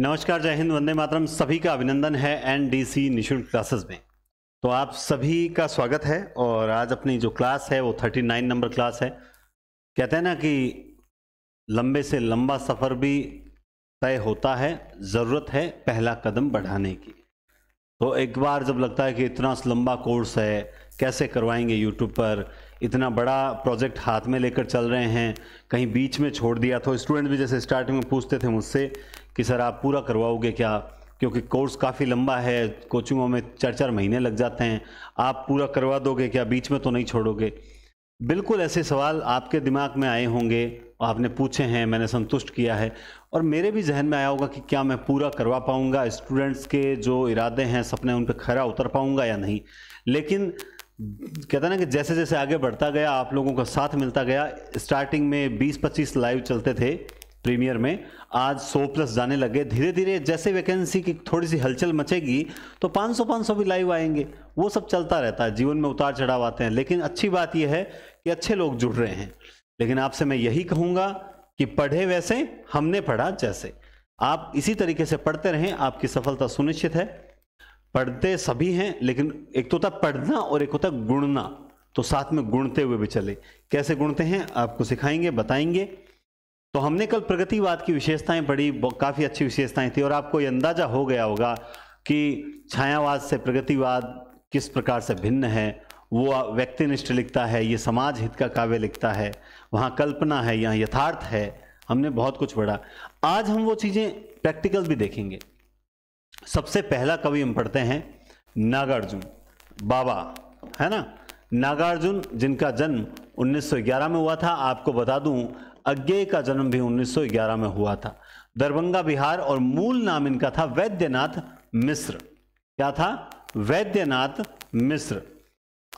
नमस्कार जय हिंद वंदे मातरम सभी का अभिनंदन है एन डी सी निःशुल्क क्लासेस में तो आप सभी का स्वागत है और आज अपनी जो क्लास है वो थर्टी नाइन नंबर क्लास है कहते हैं ना कि लंबे से लंबा सफ़र भी तय होता है ज़रूरत है पहला कदम बढ़ाने की तो एक बार जब लगता है कि इतना लंबा कोर्स है कैसे करवाएंगे यूट्यूब पर इतना बड़ा प्रोजेक्ट हाथ में लेकर चल रहे हैं कहीं बीच में छोड़ दिया तो स्टूडेंट भी जैसे स्टार्टिंग में पूछते थे मुझसे कि सर आप पूरा करवाओगे क्या क्योंकि कोर्स काफ़ी लंबा है कोचिंगों में चार चार महीने लग जाते हैं आप पूरा करवा दोगे क्या बीच में तो नहीं छोड़ोगे बिल्कुल ऐसे सवाल आपके दिमाग में आए होंगे आपने पूछे हैं मैंने संतुष्ट किया है और मेरे भी जहन में आया होगा कि क्या मैं पूरा करवा पाऊँगा स्टूडेंट्स के जो इरादे हैं सपने उन पर खरा उतर पाऊँगा या नहीं लेकिन कहते ना कि जैसे जैसे आगे बढ़ता गया आप लोगों का साथ मिलता गया स्टार्टिंग में 20-25 लाइव चलते थे प्रीमियर में आज 100 प्लस जाने लगे धीरे धीरे जैसे वैकेंसी की थोड़ी सी हलचल मचेगी तो 500 500 भी लाइव आएंगे वो सब चलता रहता है जीवन में उतार चढ़ाव आते हैं लेकिन अच्छी बात यह है कि अच्छे लोग जुड़ रहे हैं लेकिन आपसे मैं यही कहूँगा कि पढ़े वैसे हमने पढ़ा जैसे आप इसी तरीके से पढ़ते रहें आपकी सफलता सुनिश्चित है पढ़ते सभी हैं लेकिन एक तो था पढ़ना और एक होता गुणना तो साथ में गुणते हुए भी चले कैसे गुणते हैं आपको सिखाएंगे बताएंगे तो हमने कल प्रगतिवाद की विशेषताएं पढ़ी काफ़ी अच्छी विशेषताएं थी और आपको ये अंदाज़ा हो गया होगा कि छायावाद से प्रगतिवाद किस प्रकार से भिन्न है वो व्यक्तिनिष्ठ लिखता है ये समाज हित का काव्य लिखता है वहाँ कल्पना है यहाँ यथार्थ है हमने बहुत कुछ पढ़ा आज हम वो चीज़ें प्रैक्टिकल भी देखेंगे सबसे पहला कवि हम पढ़ते हैं नागार्जुन बाबा है ना नागार्जुन जिनका जन्म 1911 में हुआ था आपको बता दूं अज्ञे का जन्म भी 1911 में हुआ था दरभंगा बिहार और मूल नाम इनका था वैद्यनाथ मिश्र क्या था वैद्यनाथ मिश्र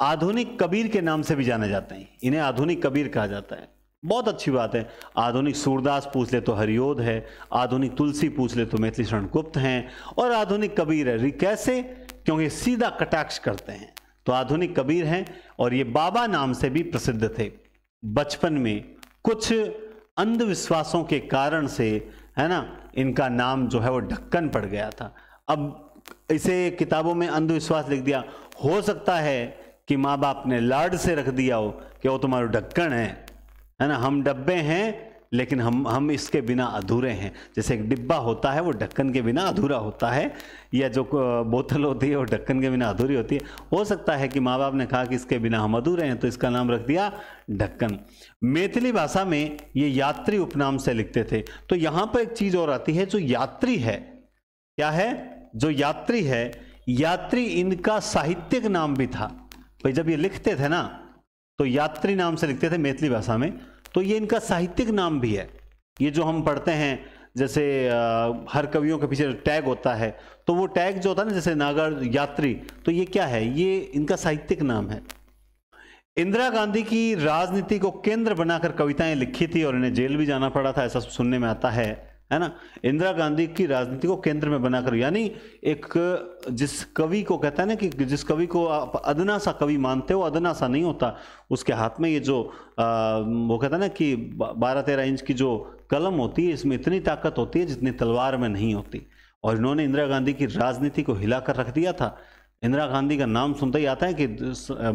आधुनिक कबीर के नाम से भी जाने जाते हैं इन्हें आधुनिक कबीर कहा जाता है बहुत अच्छी बात है आधुनिक सूरदास पूछ ले तो हरिओद है आधुनिक तुलसी पूछ ले तो मैथिली शरण गुप्त हैं और आधुनिक कबीर है कैसे क्योंकि सीधा कटाक्ष करते हैं तो आधुनिक कबीर हैं और ये बाबा नाम से भी प्रसिद्ध थे बचपन में कुछ अंधविश्वासों के कारण से है ना इनका नाम जो है वो ढक्कन पड़ गया था अब इसे किताबों में अंधविश्वास लिख दिया हो सकता है कि माँ बाप ने लाड से रख दिया हो कि वो तुम्हारा ढक्कन है है ना हम डब्बे हैं लेकिन हम हम इसके बिना अधूरे हैं जैसे एक डिब्बा होता है वो ढक्कन के बिना अधूरा होता है या जो बोतल होती है वो ढक्कन के बिना अधूरी होती है हो सकता है कि माँ बाप ने कहा कि इसके बिना हम अधूरे हैं तो इसका नाम रख दिया ढक्कन मैथिली भाषा में ये यात्री उपनाम से लिखते थे तो यहाँ पर एक चीज़ और आती है जो यात्री है क्या है जो यात्री है यात्री इनका साहित्यिक नाम भी था भाई जब ये लिखते थे ना तो यात्री नाम से लिखते थे मैथिली भाषा में तो ये इनका साहित्यिक नाम भी है ये जो हम पढ़ते हैं जैसे हर कवियों के पीछे टैग होता है तो वो टैग जो होता है ना जैसे नागर यात्री तो ये क्या है ये इनका साहित्यिक नाम है इंदिरा गांधी की राजनीति को केंद्र बनाकर कविताएं लिखी थी और इन्हें जेल भी जाना पड़ा था ऐसा सुनने में आता है है ना इंदिरा गांधी की राजनीति को केंद्र में बनाकर यानी एक जिस कवि को कहता है ना कि जिस कवि को आप अदना सा कवि मानते हो अदना सा नहीं होता उसके हाथ में ये जो आ, वो कहता है ना कि बारह तेरह इंच की जो कलम होती है इसमें इतनी ताकत होती है जितनी तलवार में नहीं होती और इन्होंने इंदिरा गांधी की राजनीति को हिलाकर रख दिया था इंदिरा गांधी का नाम सुनते ही आता है कि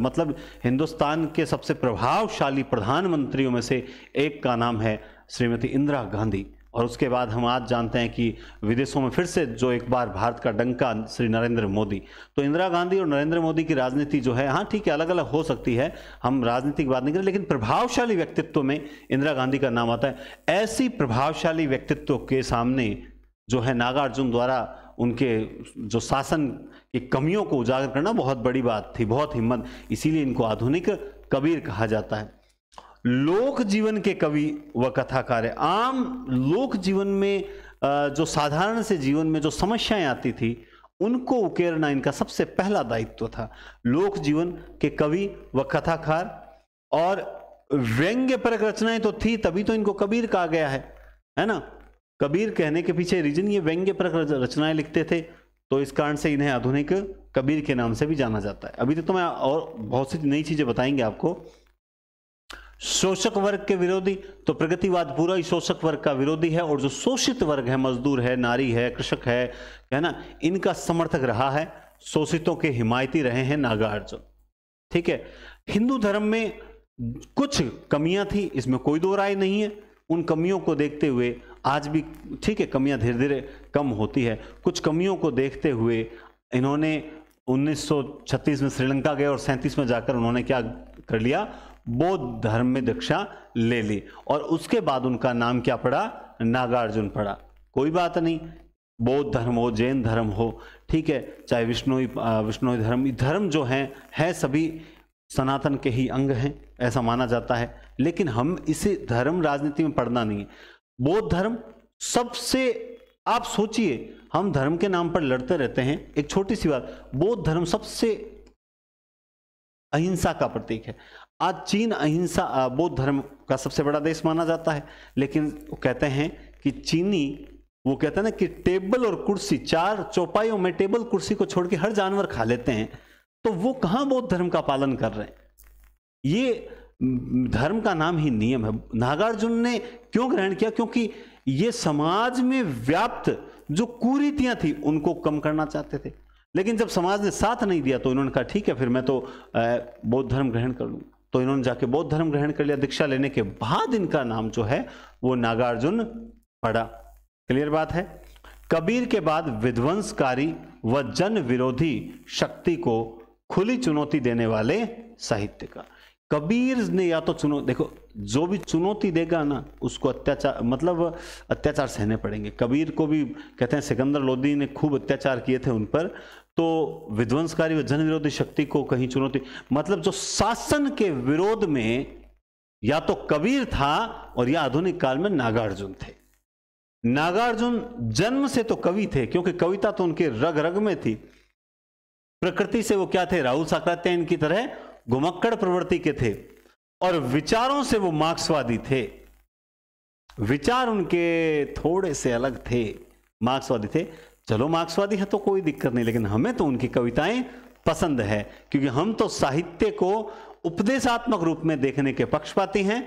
मतलब हिंदुस्तान के सबसे प्रभावशाली प्रधानमंत्रियों में से एक का नाम है श्रीमती इंदिरा गांधी और उसके बाद हम आज जानते हैं कि विदेशों में फिर से जो एक बार भारत का डंका श्री नरेंद्र मोदी तो इंदिरा गांधी और नरेंद्र मोदी की राजनीति जो है हाँ ठीक है अलग अलग हो सकती है हम राजनीति की बात नहीं करें लेकिन प्रभावशाली व्यक्तित्व में इंदिरा गांधी का नाम आता है ऐसी प्रभावशाली व्यक्तित्व के सामने जो है नागार्जुन द्वारा उनके जो शासन की कमियों को उजागर करना बहुत बड़ी बात थी बहुत हिम्मत इसीलिए इनको आधुनिक कबीर कहा जाता है लोक जीवन के कवि व कथाकार है आम लोक जीवन में जो साधारण से जीवन में जो समस्याएं आती थी उनको उकेरना इनका सबसे पहला दायित्व था लोक जीवन के कवि व कथाकार और व्यंग्य पर रचनाएं तो थी तभी तो इनको कबीर कहा गया है है ना कबीर कहने के पीछे रीजन ये व्यंग्य परक रचनाएं लिखते थे तो इस कारण से इन्हें आधुनिक कबीर के नाम से भी जाना जाता है अभी तो मैं और बहुत सी नई चीज़ें बताएंगे आपको शोषक वर्ग के विरोधी तो प्रगतिवाद पूरा ही शोषक वर्ग का विरोधी है और जो शोषित वर्ग है मजदूर है नारी है कृषक है है ना इनका समर्थक रहा है शोषितों के हिमायती रहे हैं नागार्जुन ठीक है हिंदू धर्म में कुछ कमियां थी इसमें कोई दो राय नहीं है उन कमियों को देखते हुए आज भी ठीक है कमियां धीरे धीरे कम होती है कुछ कमियों को देखते हुए इन्होंने 1936 में श्रीलंका गए और सैंतीस में जाकर उन्होंने क्या कर लिया बौद्ध धर्म में दीक्षा ले ली और उसके बाद उनका नाम क्या पड़ा नागार्जुन पड़ा कोई बात नहीं बौद्ध धर्म हो जैन धर्म हो ठीक है चाहे विष्णु विष्णु धर्म धर्म जो हैं है सभी सनातन के ही अंग हैं ऐसा माना जाता है लेकिन हम इसे धर्म राजनीति में पढ़ना नहीं है बौद्ध धर्म सबसे आप सोचिए हम धर्म के नाम पर लड़ते रहते हैं एक छोटी सी बात बौद्ध धर्म सबसे अहिंसा का प्रतीक है आज चीन अहिंसा बौद्ध धर्म का सबसे बड़ा देश माना जाता है लेकिन वो कहते हैं कि चीनी वो कहते हैं ना कि टेबल और कुर्सी चार चौपाइयों में टेबल कुर्सी को छोड़ के हर जानवर खा लेते हैं तो वो कहाँ बौद्ध धर्म का पालन कर रहे हैं ये धर्म का नाम ही नियम है नागार्जुन ने क्यों ग्रहण किया क्योंकि ये समाज में व्याप्त जो कुरीतियां थी उनको कम करना चाहते थे लेकिन जब समाज ने साथ नहीं दिया तो उन्होंने कहा ठीक है फिर मैं तो बौद्ध धर्म ग्रहण कर लूंगा तो इन्होंने जाके बौद्ध धर्म ग्रहण कर लिया दीक्षा लेने के बाद इनका नाम जो है वो नागार्जुन पड़ा क्लियर बात है कबीर के बाद विध्वंसकारी व जन विरोधी शक्ति को खुली चुनौती देने वाले साहित्य का कबीर ने या तो चुनौती देखो जो भी चुनौती देगा ना उसको अत्याचार मतलब अत्याचार सहने पड़ेंगे कबीर को भी कहते हैं सिकंदर लोदी ने खूब अत्याचार किए थे उन पर तो विध्वंसकारी व जन विरोधी शक्ति को कहीं चुनौती मतलब जो शासन के विरोध में या तो कबीर था और या आधुनिक काल में नागार्जुन थे नागार्जुन जन्म से तो कवि थे क्योंकि कविता तो उनके रग रग में थी प्रकृति से वो क्या थे राहुल साकरात्यन इनकी तरह घुमक्कड़ प्रवृत्ति के थे और विचारों से वो मार्क्सवादी थे विचार उनके थोड़े से अलग थे मार्क्सवादी थे चलो मार्क्सवादी है तो कोई दिक्कत नहीं लेकिन हमें तो उनकी कविताएं पसंद है क्योंकि हम तो साहित्य को उपदेशात्मक रूप में देखने के पक्षपाती हैं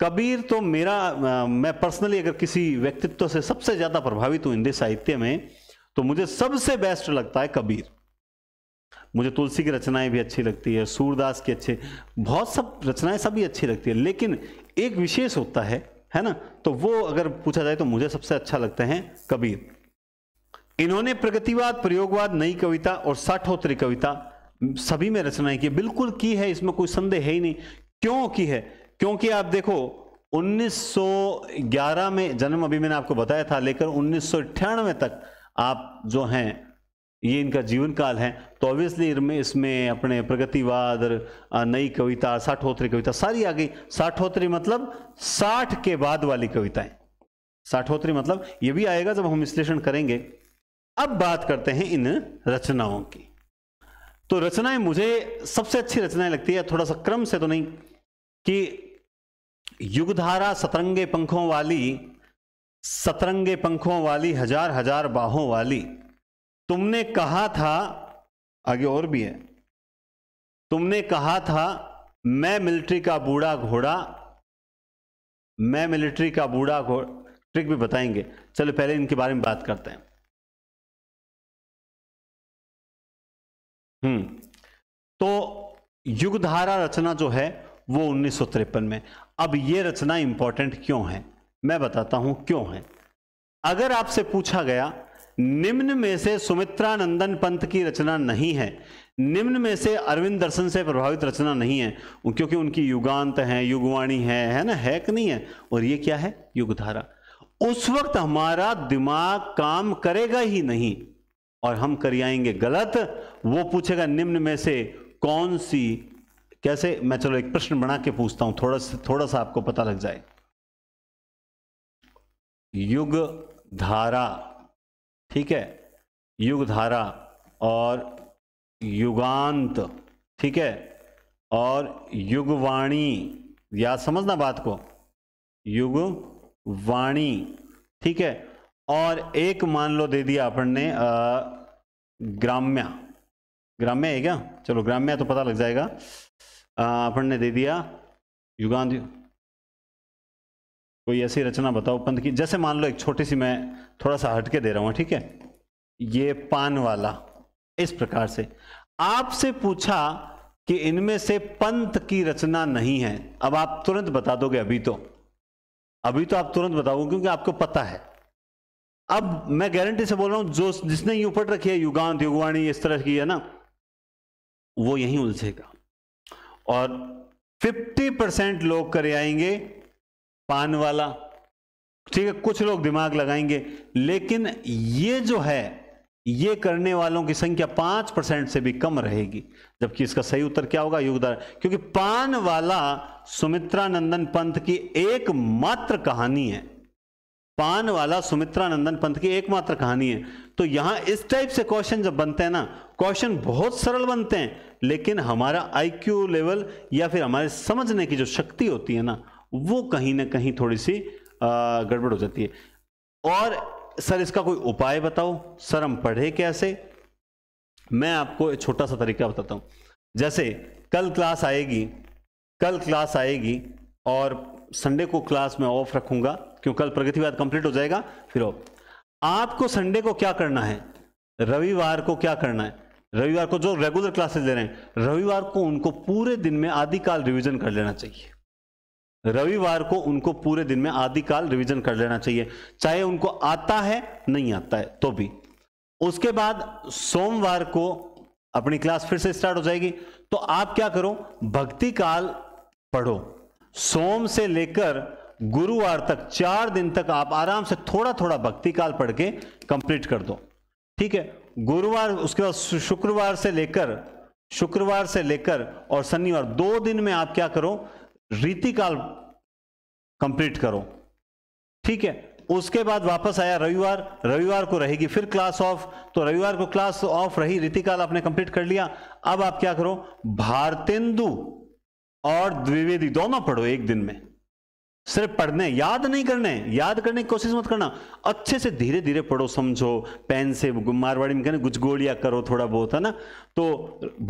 कबीर तो मेरा आ, मैं पर्सनली अगर किसी व्यक्तित्व से सबसे ज़्यादा प्रभावित हूँ हिंदी साहित्य में तो मुझे सबसे बेस्ट लगता है कबीर मुझे तुलसी की रचनाएं भी अच्छी लगती है सूरदास की अच्छे बहुत सब रचनाएं सभी अच्छी लगती है लेकिन एक विशेष होता है है ना तो वो अगर पूछा जाए तो मुझे सबसे अच्छा लगता है कबीर इन्होंने प्रगतिवाद प्रयोगवाद नई कविता और साठोत्तरी कविता सभी में रचनाएं की बिल्कुल की है इसमें कोई संदेह है ही नहीं क्यों की है क्योंकि आप देखो 1911 में जन्म अभी मैंने आपको बताया था लेकर उन्नीस तक आप जो हैं ये इनका जीवन काल है तो ऑब्वियसली इसमें अपने प्रगतिवाद नई कविता साठोत्तरी कविता सारी आ गई साठोत्तरी मतलब साठ के बाद वाली कविताएं साठोत्तरी मतलब ये भी आएगा जब हम विश्लेषण करेंगे अब बात करते हैं इन रचनाओं की तो रचनाएं मुझे सबसे अच्छी रचनाएं लगती है थोड़ा सा क्रम से तो नहीं कि युगधारा सतरंगे पंखों वाली सतरंगे पंखों वाली हजार हजार बाहों वाली तुमने कहा था आगे और भी है तुमने कहा था मैं मिलिट्री का बूढ़ा घोड़ा मैं मिलिट्री का बूढ़ा घोड़ा ट्रिक भी बताएंगे चलो पहले इनके बारे में बात करते हैं हम्म तो युगधारा रचना जो है वो उन्नीस में अब ये रचना इंपॉर्टेंट क्यों है मैं बताता हूं क्यों है अगर आपसे पूछा गया निम्न में से सुमित्रा नंदन पंत की रचना नहीं है निम्न में से अरविंद दर्शन से प्रभावित रचना नहीं है क्योंकि उनकी युगांत है युगवाणी है है ना है कि नहीं है और ये क्या है युगधारा उस वक्त हमारा दिमाग काम करेगा ही नहीं और हम कर आएंगे गलत वो पूछेगा निम्न में से कौन सी कैसे मैं चलो एक प्रश्न बना के पूछता हूं थोड़ा सा थोड़ा सा आपको पता लग जाए युग धारा ठीक है युग धारा और युगांत ठीक है और युगवाणी याद समझना बात को युगवाणी ठीक है और एक मान लो दे दिया अपन ने ग्राम्या ग्राम्य है क्या चलो ग्राम्य तो पता लग जाएगा अपन ने दे दिया युगांध कोई ऐसी रचना बताओ पंत की जैसे मान लो एक छोटी सी मैं थोड़ा सा हटके दे रहा हूं ठीक है ये पान वाला इस प्रकार से आपसे पूछा कि इनमें से पंत की रचना नहीं है अब आप तुरंत बता दोगे अभी तो अभी तो आप तुरंत बताओगे क्योंकि आपको पता है अब मैं गारंटी से बोल रहा हूं जो जिसने यू उपट रखी है युगांत युगवाणी इस तरह की है ना वो यही उलझेगा और 50 परसेंट लोग करे आएंगे पान वाला ठीक है कुछ लोग दिमाग लगाएंगे लेकिन ये जो है ये करने वालों की संख्या पांच परसेंट से भी कम रहेगी जबकि इसका सही उत्तर क्या होगा युगदार क्योंकि पान वाला सुमित्रा नंदन पंथ की एकमात्र कहानी है पान वाला सुमित्रा नंदन पंथ की एकमात्र कहानी है तो यहां इस टाइप से क्वेश्चन जब बनते हैं ना क्वेश्चन बहुत सरल बनते हैं लेकिन हमारा आईक्यू लेवल या फिर हमारे समझने की जो शक्ति होती है ना वो कहीं ना कहीं थोड़ी सी गड़बड़ हो जाती है और सर इसका कोई उपाय बताओ सर हम पढ़े कैसे मैं आपको एक छोटा सा तरीका बताता हूं जैसे कल क्लास आएगी कल क्लास आएगी और संडे को क्लास में ऑफ रखूंगा क्यों कल प्रगतिवाद कंप्लीट हो जाएगा फिर आपको संडे को क्या करना है रविवार को क्या करना है रविवार को जो रेगुलर क्लासेस दे रहे हैं रविवार को उनको पूरे दिन में आदिकाल रिवीजन रिविजन कर लेना चाहिए रविवार को उनको पूरे दिन में आदिकाल रिवीजन कर लेना चाहिए चाहे उनको आता है नहीं आता है तो भी उसके बाद सोमवार को अपनी क्लास फिर से स्टार्ट हो जाएगी तो आप क्या करो भक्ति काल पढ़ो सोम से लेकर गुरुवार तक चार दिन तक आप आराम से थोड़ा थोड़ा भक्ति काल पढ़ के कंप्लीट कर दो ठीक है गुरुवार उसके बाद शुक्रवार से लेकर शुक्रवार से लेकर और शनिवार दो दिन में आप क्या करो रीति काल कंप्लीट करो ठीक है उसके बाद वापस आया रविवार रविवार को रहेगी फिर क्लास ऑफ तो रविवार को क्लास ऑफ रही रीतिकाल आपने कंप्लीट कर लिया अब आप क्या करो भारतेंदु और द्विवेदी दोनों पढ़ो एक दिन में सिर्फ पढ़ने याद नहीं करने याद करने की कोशिश मत करना अच्छे से धीरे धीरे पढ़ो समझो पेन से मारवाड़ी में कहना कुछ गोलियां करो थोड़ा बहुत है ना तो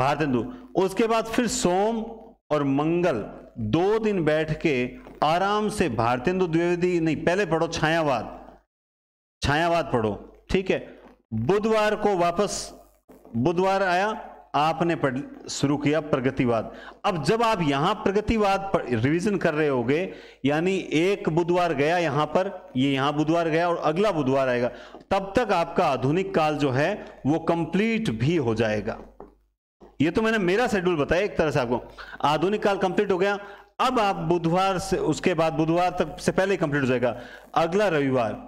भारतेंदु उसके बाद फिर सोम और मंगल दो दिन बैठ के आराम से भारतेंदु द्विवेदी नहीं पहले पढ़ो छायावाद छायावाद पढ़ो ठीक है बुधवार को वापस बुधवार आया आपने शुरू किया प्रगतिवाद अब जब आप यहां प्रगतिवाद पर रिवीजन कर रहे होगे यानी एक बुधवार गया यहां पर ये यह यहां बुधवार गया और अगला बुधवार आएगा तब तक आपका आधुनिक काल जो है वो कंप्लीट भी हो जाएगा ये तो मैंने मेरा शेड्यूल बताया एक तरह से आपको आधुनिक काल कंप्लीट हो गया अब आप बुधवार से उसके बाद बुधवार तक से पहले कंप्लीट हो जाएगा अगला रविवार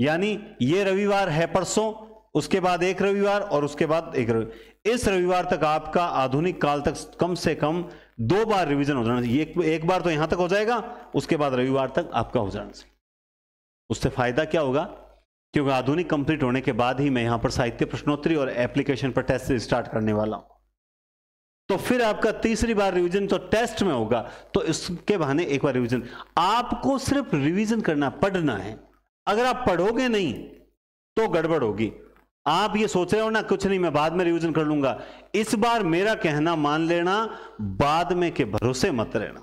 यानी ये रविवार है परसों उसके बाद एक रविवार और उसके बाद एक रविवार इस रविवार तक आपका आधुनिक काल तक कम से कम दो बार रिवीजन हो जाना चाहिए एक, बार तो यहां तक हो जाएगा उसके बाद रविवार तक आपका हो जाना चाहिए उससे फायदा क्या होगा क्योंकि आधुनिक कंप्लीट होने के बाद ही मैं यहां पर साहित्य प्रश्नोत्तरी और एप्लीकेशन पर टेस्ट स्टार्ट करने वाला हूं तो फिर आपका तीसरी बार रिवीजन तो टेस्ट में होगा तो इसके बहाने एक बार रिवीजन आपको सिर्फ रिवीजन करना पढ़ना है अगर आप पढ़ोगे नहीं तो गड़बड़ होगी आप ये सोच रहे हो ना कुछ नहीं मैं बाद में रिविजन कर लूंगा इस बार मेरा कहना मान लेना बाद में के भरोसे मत रहना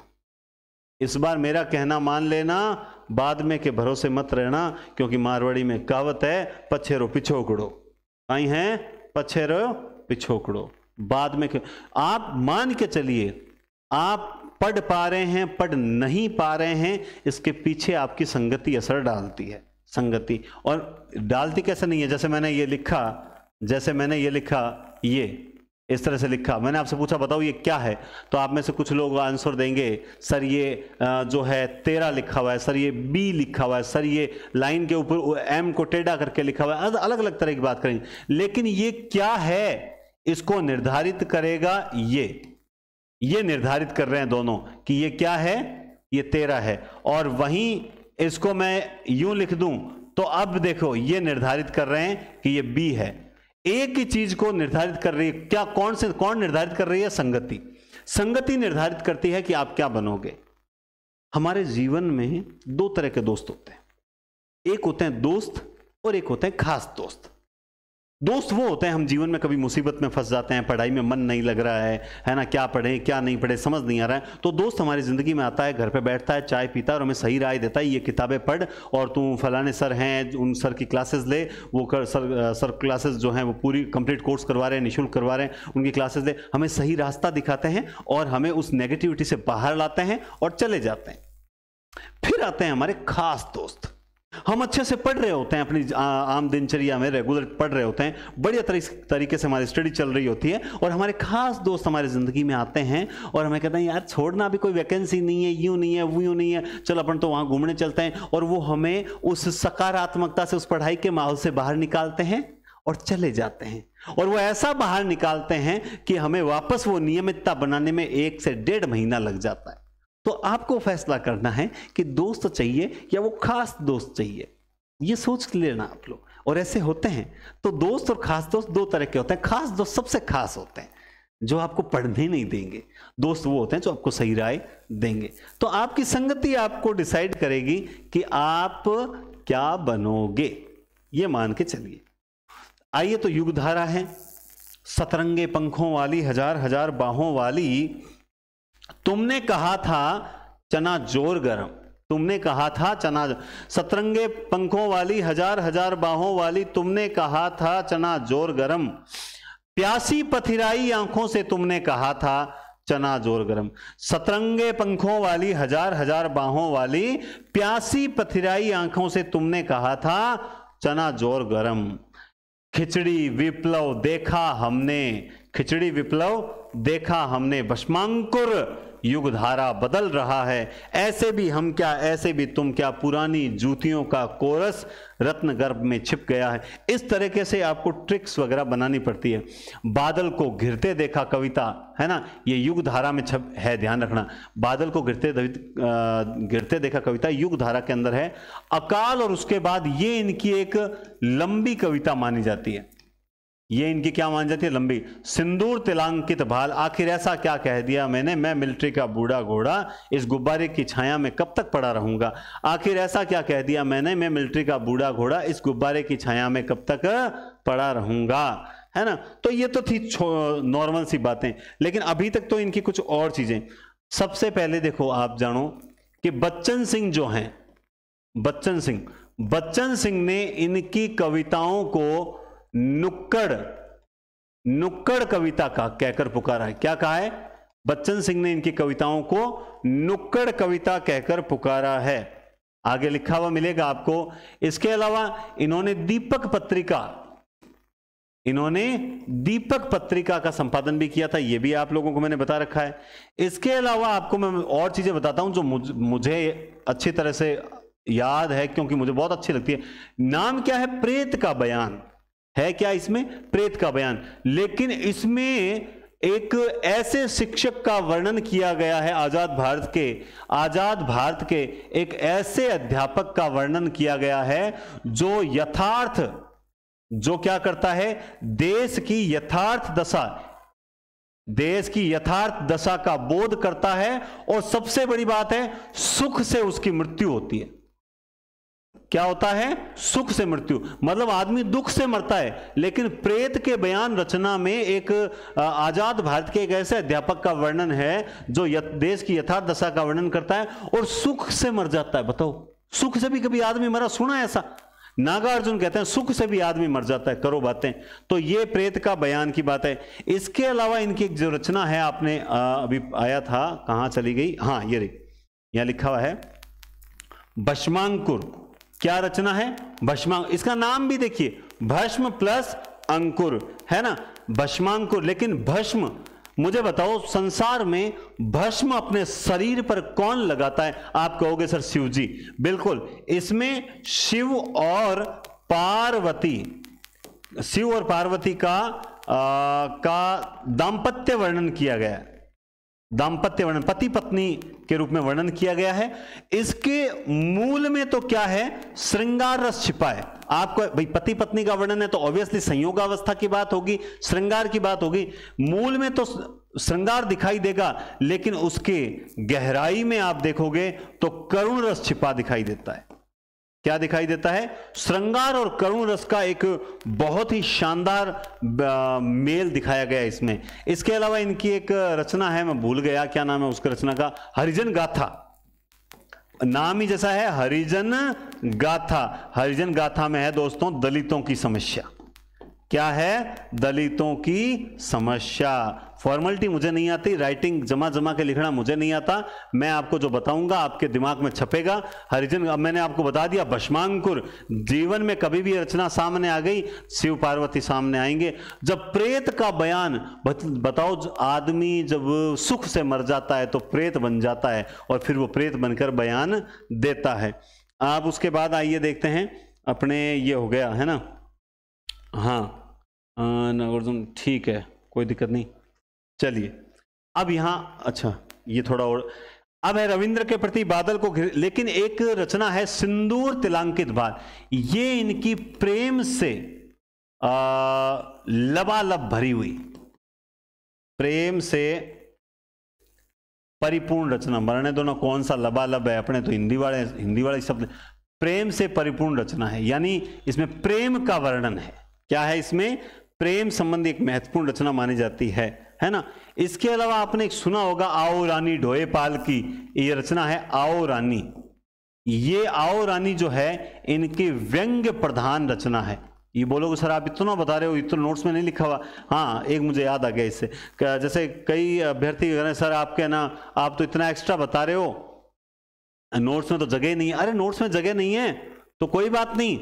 इस बार मेरा कहना मान लेना बाद में के भरोसे मत रहना क्योंकि मारवाड़ी में कहावत है पछेरो पिछोकड़ो आई है पछेरो पिछोकड़ो बाद में के आप मान के चलिए आप पढ़ पा रहे हैं पढ़ नहीं पा रहे हैं इसके पीछे आपकी संगति असर डालती है संगति और डालती कैसे नहीं है जैसे मैंने ये लिखा जैसे मैंने ये लिखा ये इस तरह से लिखा मैंने आपसे पूछा बताओ ये क्या है तो आप में से कुछ लोग आंसर देंगे सर ये जो है तेरा लिखा हुआ है सर ये बी लिखा हुआ है सर ये लाइन के ऊपर एम को टेढ़ा करके लिखा हुआ है अलग अलग तरह की बात करेंगे लेकिन ये क्या है इसको निर्धारित करेगा ये ये निर्धारित कर रहे हैं दोनों कि ये क्या है ये तेरा है और वहीं इसको मैं यूं लिख दूं तो अब देखो ये निर्धारित कर रहे हैं कि ये बी है एक ही चीज को निर्धारित कर रही है क्या कौन से कौन निर्धारित कर रही है संगति संगति निर्धारित करती है कि आप क्या बनोगे हमारे जीवन में दो तरह के दोस्त होते हैं एक होते हैं दोस्त और एक होते हैं खास दोस्त दोस्त वो होते हैं हम जीवन में कभी मुसीबत में फंस जाते हैं पढ़ाई में मन नहीं लग रहा है है ना क्या पढ़े क्या नहीं पढ़े समझ नहीं आ रहा है तो दोस्त हमारी ज़िंदगी में आता है घर पे बैठता है चाय पीता है और हमें सही राय देता है ये किताबें पढ़ और तू फलाने सर हैं उन सर की क्लासेस ले वो कर सर सर क्लासेस जो हैं वो पूरी कंप्लीट कोर्स करवा रहे हैं निःशुल्क करवा रहे हैं उनकी क्लासेस ले हमें सही रास्ता दिखाते हैं और हमें उस नेगेटिविटी से बाहर लाते हैं और चले जाते हैं फिर आते हैं हमारे खास दोस्त हम अच्छे से पढ़ रहे होते हैं अपनी आम दिनचर्या में रेगुलर पढ़ रहे होते हैं बढ़िया तरीके से हमारी स्टडी चल रही होती है और हमारे खास दोस्त हमारे ज़िंदगी में आते हैं और हमें कहते हैं यार छोड़ना भी कोई वैकेंसी नहीं है यूं नहीं है वो यूं नहीं है चल अपन तो वहां घूमने चलते हैं और वो हमें उस सकारात्मकता से उस पढ़ाई के माहौल से बाहर निकालते हैं और चले जाते हैं और वो ऐसा बाहर निकालते हैं कि हमें वापस वो नियमितता बनाने में एक से डेढ़ महीना लग जाता है तो आपको फैसला करना है कि दोस्त चाहिए या वो खास दोस्त चाहिए ये सोच लेना आप लोग और ऐसे होते हैं तो दोस्त और खास दोस्त दो तरह के होते हैं खास दोस्त सबसे खास होते हैं जो आपको पढ़ने नहीं देंगे दोस्त वो होते हैं जो आपको सही राय देंगे तो आपकी संगति आपको डिसाइड करेगी कि आप क्या बनोगे ये मान के चलिए आइए तो युगधारा है सतरंगे पंखों वाली हजार हजार बाहों वाली तुमने कहा था चना जोर गरम तुमने कहा था चना सतरंगे पंखों वाली हजार हजार बाहों वाली तुमने कहा था चना जोर गरम प्यासी पथिराई आंखों से तुमने कहा था चना जोर गरम सतरंगे पंखों वाली हजार हजार बाहों वाली प्यासी पथिराई आंखों से तुमने कहा था चना जोर गरम खिचड़ी विप्लव देखा हमने खिचड़ी विप्लव देखा हमने भस्मांकुर युग धारा बदल रहा है ऐसे भी हम क्या ऐसे भी तुम क्या पुरानी जूतियों का कोरस रत्न गर्भ में छिप गया है इस तरीके से आपको ट्रिक्स वगैरह बनानी पड़ती है बादल को घिरते देखा कविता है ना ये युग धारा में छप है ध्यान रखना बादल को घिरते घिरते देखा कविता युग धारा के अंदर है अकाल और उसके बाद ये इनकी एक लंबी कविता मानी जाती है ये इनकी क्या मान जाती है लंबी सिंदूर तिलांकित भाल आखिर ऐसा क्या कह दिया मैंने मैं मिलिट्री का बूढ़ा घोड़ा इस गुब्बारे की छाया में कब तक पड़ा रहूंगा आखिर ऐसा क्या कह दिया मैंने मैं मिलिट्री का बूढ़ा घोड़ा इस गुब्बारे की छाया में कब तक पड़ा रहूंगा है ना तो ये तो थी नॉर्मल सी बातें लेकिन अभी तक तो इनकी कुछ और चीजें सबसे पहले देखो आप जानो कि बच्चन सिंह जो हैं बच्चन सिंह बच्चन सिंह ने इनकी कविताओं को नुक्कड़ नुक्कड़ कविता का कहकर पुकारा है क्या कहा है बच्चन सिंह ने इनकी कविताओं को नुक्कड़ कविता कहकर पुकारा है आगे लिखा हुआ मिलेगा आपको इसके अलावा इन्होंने दीपक पत्रिका इन्होंने दीपक पत्रिका का संपादन भी किया था यह भी आप लोगों को मैंने बता रखा है इसके अलावा आपको मैं और चीजें बताता हूं जो मुझे अच्छी तरह से याद है क्योंकि मुझे बहुत अच्छी लगती है नाम क्या है प्रेत का बयान है क्या इसमें प्रेत का बयान लेकिन इसमें एक ऐसे शिक्षक का वर्णन किया गया है आज़ाद भारत के आज़ाद भारत के एक ऐसे अध्यापक का वर्णन किया गया है जो यथार्थ जो क्या करता है देश की यथार्थ दशा देश की यथार्थ दशा का बोध करता है और सबसे बड़ी बात है सुख से उसकी मृत्यु होती है क्या होता है सुख से मृत्यु मतलब आदमी दुख से मरता है लेकिन प्रेत के बयान रचना में एक आजाद भारत के एक ऐसे अध्यापक का वर्णन है जो देश की यथार्थ दशा का वर्णन करता है और सुख से मर जाता है बताओ सुख से भी कभी आदमी मरा सुना ऐसा नागार्जुन कहते हैं सुख से भी आदमी मर जाता है करो बातें तो ये प्रेत का बयान की बात है इसके अलावा इनकी एक जो रचना है आपने अभी आया था कहां चली गई हाँ ये रही लिखा हुआ है बशमांकुर क्या रचना है भस्मा इसका नाम भी देखिए भस्म प्लस अंकुर है ना भस्मांकुर लेकिन भस्म मुझे बताओ संसार में भस्म अपने शरीर पर कौन लगाता है आप कहोगे सर शिव जी बिल्कुल इसमें शिव और पार्वती शिव और पार्वती का आ, का दाम्पत्य वर्णन किया गया है दाम्पत्य वर्णन पति पत्नी के रूप में वर्णन किया गया है इसके मूल में तो क्या है श्रृंगार रस छिपा है आपको भाई पति पत्नी का वर्णन है तो ऑब्वियसली संयोगावस्था की बात होगी श्रृंगार की बात होगी मूल में तो श्रृंगार दिखाई देगा लेकिन उसके गहराई में आप देखोगे तो करुण रस छिपा दिखाई देता है क्या दिखाई देता है श्रृंगार और करुण रस का एक बहुत ही शानदार मेल दिखाया गया इसमें इसके अलावा इनकी एक रचना है मैं भूल गया क्या नाम है उसकी रचना का हरिजन गाथा नाम ही जैसा है हरिजन गाथा हरिजन गाथा में है दोस्तों दलितों की समस्या क्या है दलितों की समस्या फॉर्मेलिटी मुझे नहीं आती राइटिंग जमा जमा के लिखना मुझे नहीं आता मैं आपको जो बताऊंगा आपके दिमाग में छपेगा हरिजन अब मैंने आपको बता दिया भस्मांकुर जीवन में कभी भी रचना सामने आ गई शिव पार्वती सामने आएंगे जब प्रेत का बयान बताओ आदमी जब सुख से मर जाता है तो प्रेत बन जाता है और फिर वो प्रेत बनकर बयान देता है आप उसके बाद आइए देखते हैं अपने ये हो गया है ना हाँ नागार्जुन ठीक है कोई दिक्कत नहीं चलिए अब यहां अच्छा ये थोड़ा और अब है रविंद्र के प्रति बादल को घिर लेकिन एक रचना है सिंदूर तिलांकित भार ये इनकी प्रेम से आ, लबालब भरी हुई प्रेम से परिपूर्ण रचना मरने दोनों कौन सा लबालब है अपने तो हिंदी वाले हिंदी वाले शब्द प्रेम से परिपूर्ण रचना है यानी इसमें प्रेम का वर्णन है क्या है इसमें प्रेम संबंधी एक महत्वपूर्ण रचना मानी जाती है है ना इसके अलावा आपने एक सुना होगा आओ रानी ढोए पाल की ये रचना है आओ रानी ये आओ रानी जो है इनकी व्यंग्य प्रधान रचना है ये बोलोगे सर आप इतना बता रहे हो इतना नोट्स में नहीं लिखा हुआ हाँ एक मुझे याद आ गया इससे जैसे कई अभ्यर्थी कह रहे हैं सर आपके ना आप तो इतना एक्स्ट्रा बता रहे हो नोट्स में तो जगह नहीं है अरे नोट्स में जगह नहीं है तो कोई बात नहीं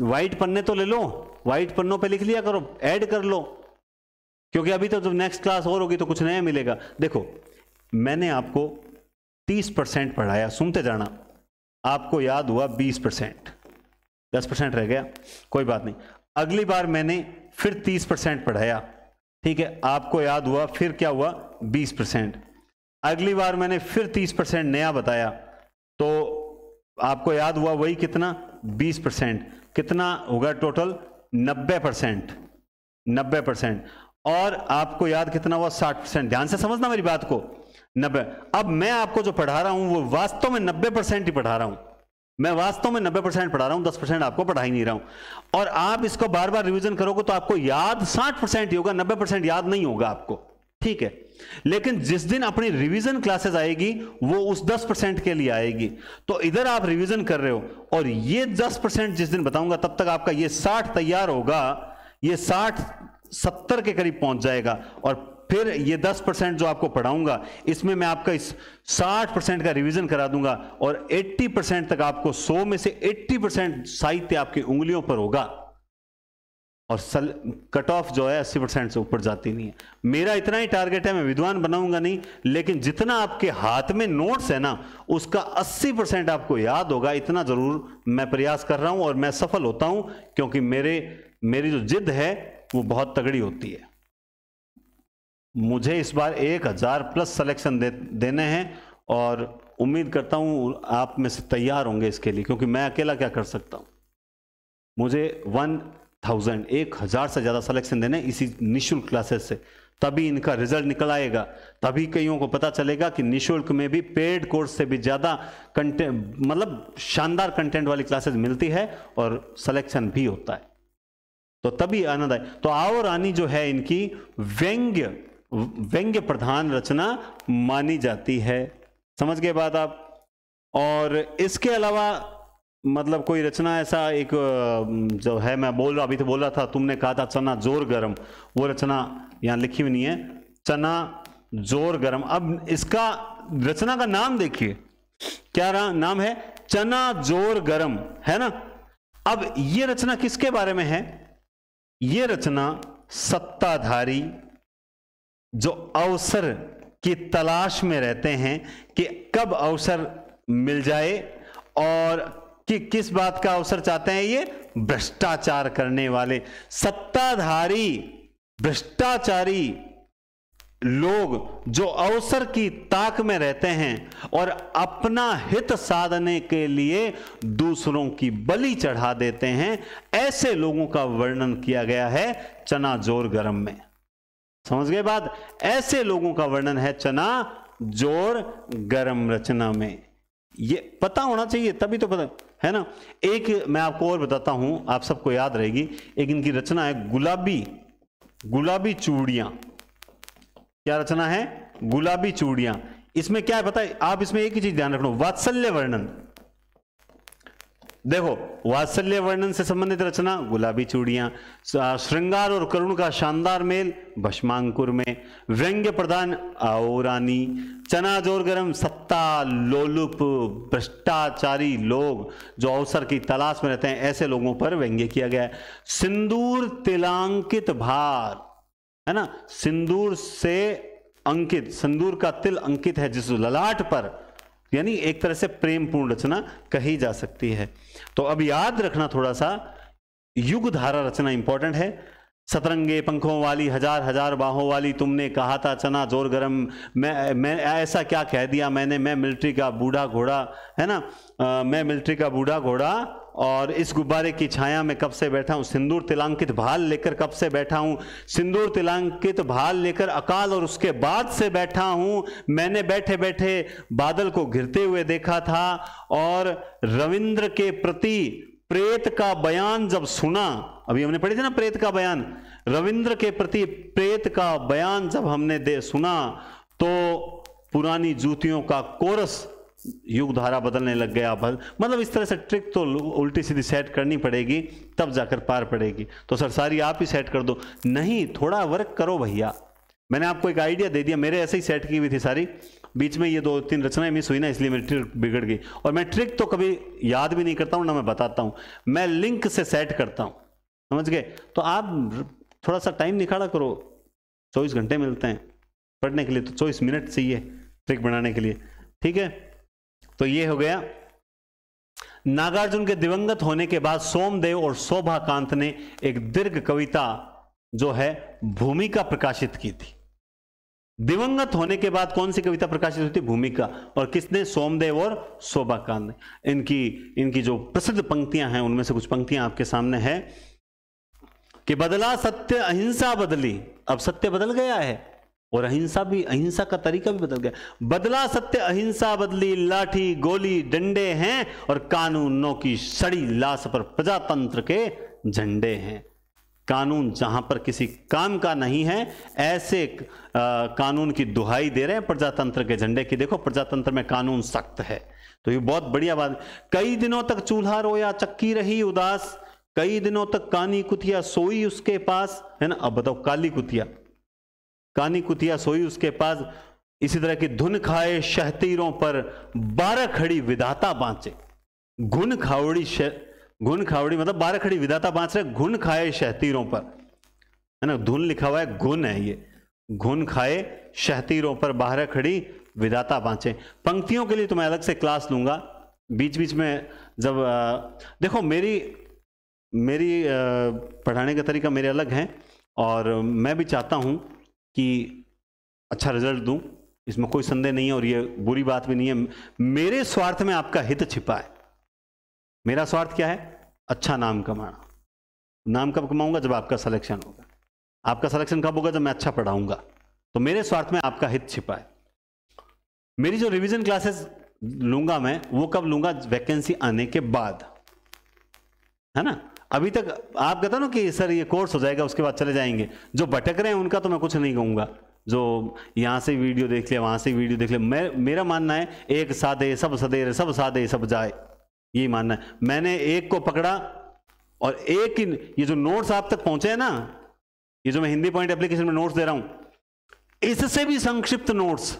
व्हाइट पन्ने तो ले लो व्हाइट पन्नों पे लिख लिया करो ऐड कर लो क्योंकि अभी तो जब नेक्स्ट क्लास और होगी तो कुछ नया मिलेगा देखो मैंने आपको 30 परसेंट पढ़ाया सुनते जाना आपको याद हुआ 20 परसेंट दस परसेंट रह गया कोई बात नहीं अगली बार मैंने फिर 30 परसेंट पढ़ाया ठीक है आपको याद हुआ फिर क्या हुआ 20 परसेंट अगली बार मैंने फिर 30 परसेंट नया बताया तो आपको याद हुआ वही कितना 20 परसेंट कितना होगा टोटल 90 परसेंट नब्बे परसेंट और आपको याद कितना हुआ साठ परसेंट ध्यान से समझना मेरी बात को नब्बे अब मैं आपको जो पढ़ा रहा हूं वो वास्तव में नब्बे परसेंट ही पढ़ा रहा हूं मैं वास्तव में नब्बे परसेंट पढ़ा रहा हूं दस परसेंट आपको पढ़ा ही नहीं रहा हूं और आप इसको बार बार रिविजन करोगे तो आपको याद साठ परसेंट ही होगा नब्बे परसेंट याद नहीं होगा आपको ठीक है लेकिन जिस दिन अपनी रिवीजन क्लासेस आएगी वो उस 10 परसेंट के लिए आएगी तो इधर आप रिवीजन कर रहे हो और ये 10 परसेंट जिस दिन बताऊंगा तब तक आपका ये 60 तैयार होगा ये 60 सत्तर के करीब पहुंच जाएगा और फिर ये दस परसेंट जो आपको पढ़ाऊंगा इसमें मैं आपका इस साठ परसेंट का रिवीजन करा दूंगा और एट्टी परसेंट तक आपको सौ में से एट्टी परसेंट साहित्य आपकी उंगलियों पर होगा और सल कट ऑफ जो है अस्सी परसेंट से ऊपर जाती नहीं है मेरा इतना ही टारगेट है मैं विद्वान बनाऊंगा नहीं लेकिन जितना आपके हाथ में नोट्स है ना उसका अस्सी परसेंट आपको याद होगा इतना जरूर मैं प्रयास कर रहा हूं और मैं सफल होता हूं क्योंकि मेरे मेरी जो जिद है वो बहुत तगड़ी होती है मुझे इस बार एक हज़ार प्लस सिलेक्शन दे, देने हैं और उम्मीद करता हूँ आप में से तैयार होंगे इसके लिए क्योंकि मैं अकेला क्या कर सकता हूँ मुझे वन थाउजेंड एक हज़ार से ज़्यादा सिलेक्शन देने इसी निःशुल्क क्लासेस से तभी इनका रिजल्ट निकल आएगा तभी कईयों को पता चलेगा कि निशुल्क में भी पेड कोर्स से भी ज़्यादा कंटेंट मतलब शानदार कंटेंट वाली क्लासेस मिलती है और सिलेक्शन भी होता है तो तभी आनंद आए तो आओ रानी जो है इनकी व्यंग्य व्यंग्य प्रधान रचना मानी जाती है समझ गए बात आप और इसके अलावा मतलब कोई रचना ऐसा एक जो है मैं बोल रहा अभी तो बोल रहा था तुमने कहा था चना जोर गरम वो रचना यहां लिखी हुई नहीं है चना जोर गरम अब इसका रचना का नाम देखिए क्या नाम है चना जोर गरम है ना अब ये रचना किसके बारे में है ये रचना सत्ताधारी जो अवसर की तलाश में रहते हैं कि कब अवसर मिल जाए और कि किस बात का अवसर चाहते हैं ये भ्रष्टाचार करने वाले सत्ताधारी भ्रष्टाचारी लोग जो अवसर की ताक में रहते हैं और अपना हित साधने के लिए दूसरों की बलि चढ़ा देते हैं ऐसे लोगों का वर्णन किया गया है चना जोर गरम में समझ गए बात ऐसे लोगों का वर्णन है चना जोर गरम रचना में ये पता होना चाहिए तभी तो पता है ना एक मैं आपको और बताता हूं आप सबको याद रहेगी एक इनकी रचना है गुलाबी गुलाबी चूड़ियां क्या रचना है गुलाबी चूड़ियां इसमें क्या है पता है आप इसमें एक ही चीज ध्यान रखना वात्सल्य वर्णन देखो वात्सल्य वर्णन से संबंधित रचना गुलाबी चूड़ियां श्रृंगार और करुण का शानदार मेल भस्मांकुर में व्यंग्य प्रधान आओरानी चना जोर गरम सत्ता लोलुप भ्रष्टाचारी लोग जो अवसर की तलाश में रहते हैं ऐसे लोगों पर व्यंग्य किया गया है सिंदूर तिलांकित भार है ना सिंदूर से अंकित सिंदूर का तिल अंकित है जिस ललाट पर यानी एक तरह से प्रेम पूर्ण रचना कही जा सकती है तो अब याद रखना थोड़ा सा युग धारा रचना इंपॉर्टेंट है सतरंगे पंखों वाली हजार हजार बाहों वाली तुमने कहा था चना जोर गरम मैं मैं ऐसा क्या कह दिया मैंने मैं मिलिट्री का बूढ़ा घोड़ा है ना आ, मैं मिलिट्री का बूढ़ा घोड़ा और इस गुब्बारे की छाया में कब से बैठा हूँ सिंदूर तिलांकित भाल लेकर कब से बैठा हूँ सिंदूर तिलांकित भाल लेकर अकाल और उसके बाद से बैठा हूँ मैंने बैठे बैठे बादल को घिरते हुए देखा था और रविंद्र के प्रति प्रेत का बयान जब सुना अभी हमने पढ़ी थी ना प्रेत का बयान रविंद्र के प्रति प्रेत का बयान जब हमने दे सुना तो पुरानी जूतियों का कोरस युग धारा बदलने लग गया आप मतलब इस तरह से ट्रिक तो उल्टी सीधी सेट करनी पड़ेगी तब जाकर पार पड़ेगी तो सर सारी आप ही सेट कर दो नहीं थोड़ा वर्क करो भैया मैंने आपको एक आइडिया दे दिया मेरे ऐसे ही सेट की हुई थी सारी बीच में ये दो तीन रचनाएं मिस हुई ना इसलिए मेरी ट्रिक बिगड़ गई और मैं ट्रिक तो कभी याद भी नहीं करता हूँ ना मैं बताता हूँ मैं लिंक से सेट करता हूँ समझ गए तो आप थोड़ा सा टाइम निकाला करो चौबीस घंटे मिलते हैं पढ़ने के लिए तो चौबीस मिनट चाहिए ट्रिक बनाने के लिए ठीक है तो ये हो गया नागार्जुन के दिवंगत होने के बाद सोमदेव और शोभाकांत ने एक दीर्घ कविता जो है भूमिका प्रकाशित की थी दिवंगत होने के बाद कौन सी कविता प्रकाशित हुई थी भूमिका और किसने सोमदेव और शोभाकांत ने इनकी इनकी जो प्रसिद्ध पंक्तियां हैं उनमें से कुछ पंक्तियां आपके सामने है कि बदला सत्य अहिंसा बदली अब सत्य बदल गया है और अहिंसा भी अहिंसा का तरीका भी बदल गया बदला सत्य अहिंसा बदली लाठी गोली डंडे हैं और कानूनों की सड़ी लाश पर प्रजातंत्र के झंडे हैं कानून जहां पर किसी काम का नहीं है ऐसे कानून की दुहाई दे रहे हैं प्रजातंत्र के झंडे की देखो प्रजातंत्र में कानून सख्त है तो ये बहुत बढ़िया बात कई दिनों तक चूल्हा रोया चक्की रही उदास कई दिनों तक कानी कुतिया सोई उसके पास है ना अब बताओ काली कुतिया कानी कुतिया सोई उसके पास इसी तरह की धुन खाए शहतीरों पर बारह खड़ी विधाता बांचे घुन खावड़ी घुन खावड़ी मतलब बारह खड़ी विधाता बांच रहे घुन खाए शहतीरों पर है ना धुन लिखा हुआ है घुन है ये घुन खाए शहतीरों पर बारह खड़ी विधाता बांचे पंक्तियों के लिए तो मैं अलग से क्लास लूंगा बीच बीच में जब देखो मेरी मेरी पढ़ाने का तरीका मेरे अलग हैं और मैं भी चाहता हूं कि अच्छा रिजल्ट दूं इसमें कोई संदेह नहीं है और ये बुरी बात भी नहीं है मेरे स्वार्थ में आपका हित छिपा है मेरा स्वार्थ क्या है अच्छा नाम कमाना नाम कब कमाऊंगा जब आपका सिलेक्शन होगा आपका सिलेक्शन कब होगा जब मैं अच्छा पढ़ाऊंगा तो मेरे स्वार्थ में आपका हित छिपा है मेरी जो रिविजन क्लासेस लूंगा मैं वो कब लूंगा वैकेंसी आने के बाद है ना अभी तक आप कहते हो ना कि सर ये कोर्स हो जाएगा उसके बाद चले जाएंगे जो भटक रहे हैं उनका तो मैं कुछ नहीं कहूँगा जो यहाँ से वीडियो देख लिया वहाँ से वीडियो देख लिया मैं मेरा मानना है एक साधे सब सदे सब साधे सब जाए ये मानना है मैंने एक को पकड़ा और एक ही ये जो नोट्स आप तक पहुँचे हैं ना ये जो मैं हिंदी पॉइंट एप्लीकेशन में नोट्स दे रहा हूँ इससे भी संक्षिप्त नोट्स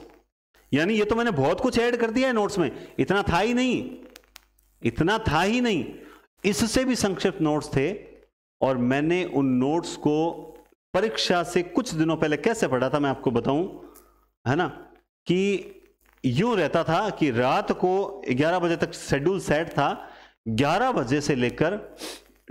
यानी ये तो मैंने बहुत कुछ ऐड कर दिया है नोट्स में इतना था ही नहीं इतना था ही नहीं इससे भी संक्षिप्त नोट्स थे और मैंने उन नोट्स को परीक्षा से कुछ दिनों पहले कैसे पढ़ा था मैं आपको बताऊं है ना कि यूं रहता था कि रात को 11 बजे तक शेड्यूल सेट था 11 बजे से लेकर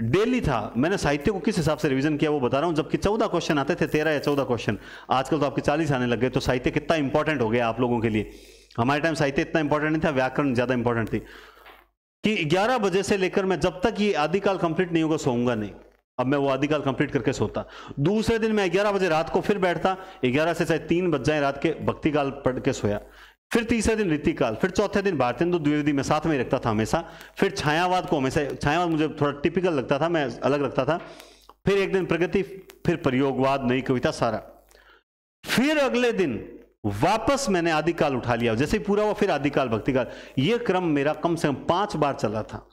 डेली था मैंने साहित्य को किस हिसाब से रिवीजन किया वो बता रहा हूं जबकि चौदह क्वेश्चन आते थे तेरह या चौदह क्वेश्चन आजकल तो आपके चालीस आने लग गए तो साहित्य कितना इंपॉर्टेंट हो गया आप लोगों के लिए हमारे टाइम साहित्य इतना इंपॉर्टेंट नहीं था व्याकरण ज़्यादा इंपॉर्टेंट थी कि 11 बजे से लेकर मैं जब तक ये आदिकाल कंप्लीट नहीं होगा सोऊंगा नहीं अब मैं वो आदिकाल कंप्लीट करके सोता दूसरे दिन मैं 11 बजे रात को फिर बैठता 11 से चाहे तीन बज जाए रात के भक्ति काल पढ़ के सोया फिर तीसरे दिन रीतिकाल फिर चौथे दिन भारतेंदु द्विवेदी में साथ में ही रखता था हमेशा फिर छायावाद को हमेशा छायावाद मुझे थोड़ा टिपिकल लगता था मैं अलग रखता था फिर एक दिन प्रगति फिर प्रयोगवाद नई कविता सारा फिर अगले दिन वापस मैंने आदिकाल उठा लिया जैसे पूरा हुआ फिर आदिकाल भक्तिकाल यह क्रम मेरा कम से कम पांच बार चला था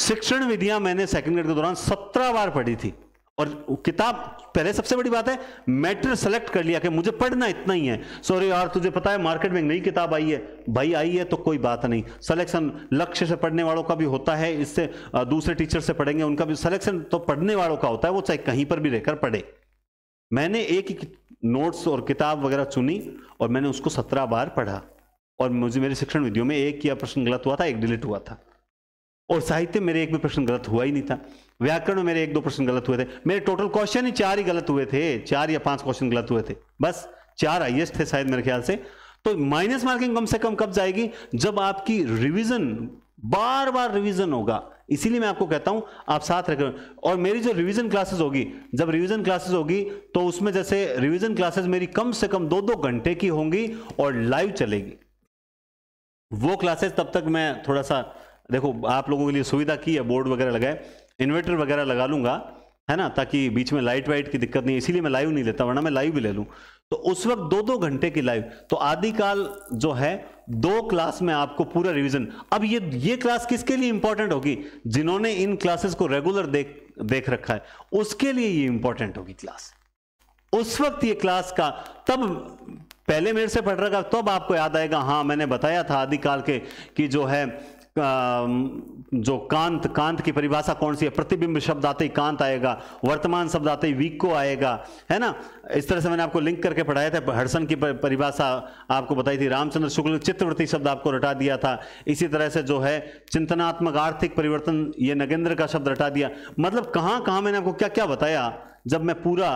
शिक्षण विधियां मैंने सेकंड ग्रेड के दौरान सत्रह बार पढ़ी थी और किताब पहले सबसे बड़ी बात है मैटर सेलेक्ट कर लिया कि मुझे पढ़ना इतना ही है सॉरी यार तुझे पता है मार्केट में नई किताब आई है भाई आई है तो कोई बात नहीं सिलेक्शन लक्ष्य से पढ़ने वालों का भी होता है इससे दूसरे टीचर से पढ़ेंगे उनका भी सिलेक्शन तो पढ़ने वालों का होता है वो चाहे कहीं पर भी रहकर पढ़े मैंने एक ही नोट्स और किताब वगैरह चुनी और मैंने उसको सत्रह बार पढ़ा और मुझे मेरे शिक्षण विधियों में एक या प्रश्न गलत हुआ था एक डिलीट हुआ था और साहित्य मेरे एक भी प्रश्न गलत हुआ ही नहीं था व्याकरण में मेरे एक दो प्रश्न गलत हुए थे मेरे टोटल क्वेश्चन ही चार ही गलत हुए थे चार या पांच क्वेश्चन गलत हुए थे बस चार हाइएस्ट थे शायद मेरे ख्याल से तो माइनस मार्किंग कम से कम कब जाएगी जब आपकी रिवीजन बार बार रिवीजन होगा इसीलिए मैं आपको कहता हूं आप साथ रखें और मेरी जो रिवीजन क्लासेस होगी जब रिवीजन क्लासेस होगी तो उसमें जैसे रिवीजन क्लासेस मेरी कम से कम दो दो घंटे की होंगी और लाइव चलेगी वो क्लासेस तब तक मैं थोड़ा सा देखो आप लोगों के लिए सुविधा की है बोर्ड वगैरह लगाए इन्वर्टर वगैरह लगा लूंगा है ना ताकि बीच में लाइट वाइट की दिक्कत नहीं इसीलिए मैं लाइव नहीं लेता वरना मैं लाइव भी ले लूँ तो उस वक्त दो दो घंटे की लाइव तो आदिकाल जो है दो क्लास में आपको पूरा रिवीजन अब ये ये क्लास किसके लिए इंपॉर्टेंट होगी जिन्होंने इन क्लासेस को रेगुलर देख देख रखा है उसके लिए ये इंपॉर्टेंट होगी क्लास उस वक्त ये क्लास का तब पहले मेरे से पढ़ रखा तब तो आपको याद आएगा हाँ मैंने बताया था आदिकाल के कि जो है जो कांत कांत की परिभाषा कौन सी है प्रतिबिंब शब्द आते ही कांत आएगा वर्तमान शब्द आते ही वीक को आएगा है ना इस तरह से मैंने आपको लिंक करके पढ़ाया था हर्षन की परिभाषा आपको बताई थी रामचंद्र शुक्ल चित्रवृत्ति शब्द आपको रटा दिया था इसी तरह से जो है चिंतनात्मक आर्थिक परिवर्तन ये नगेंद्र का शब्द रटा दिया मतलब कहाँ कहाँ मैंने आपको क्या क्या बताया जब मैं पूरा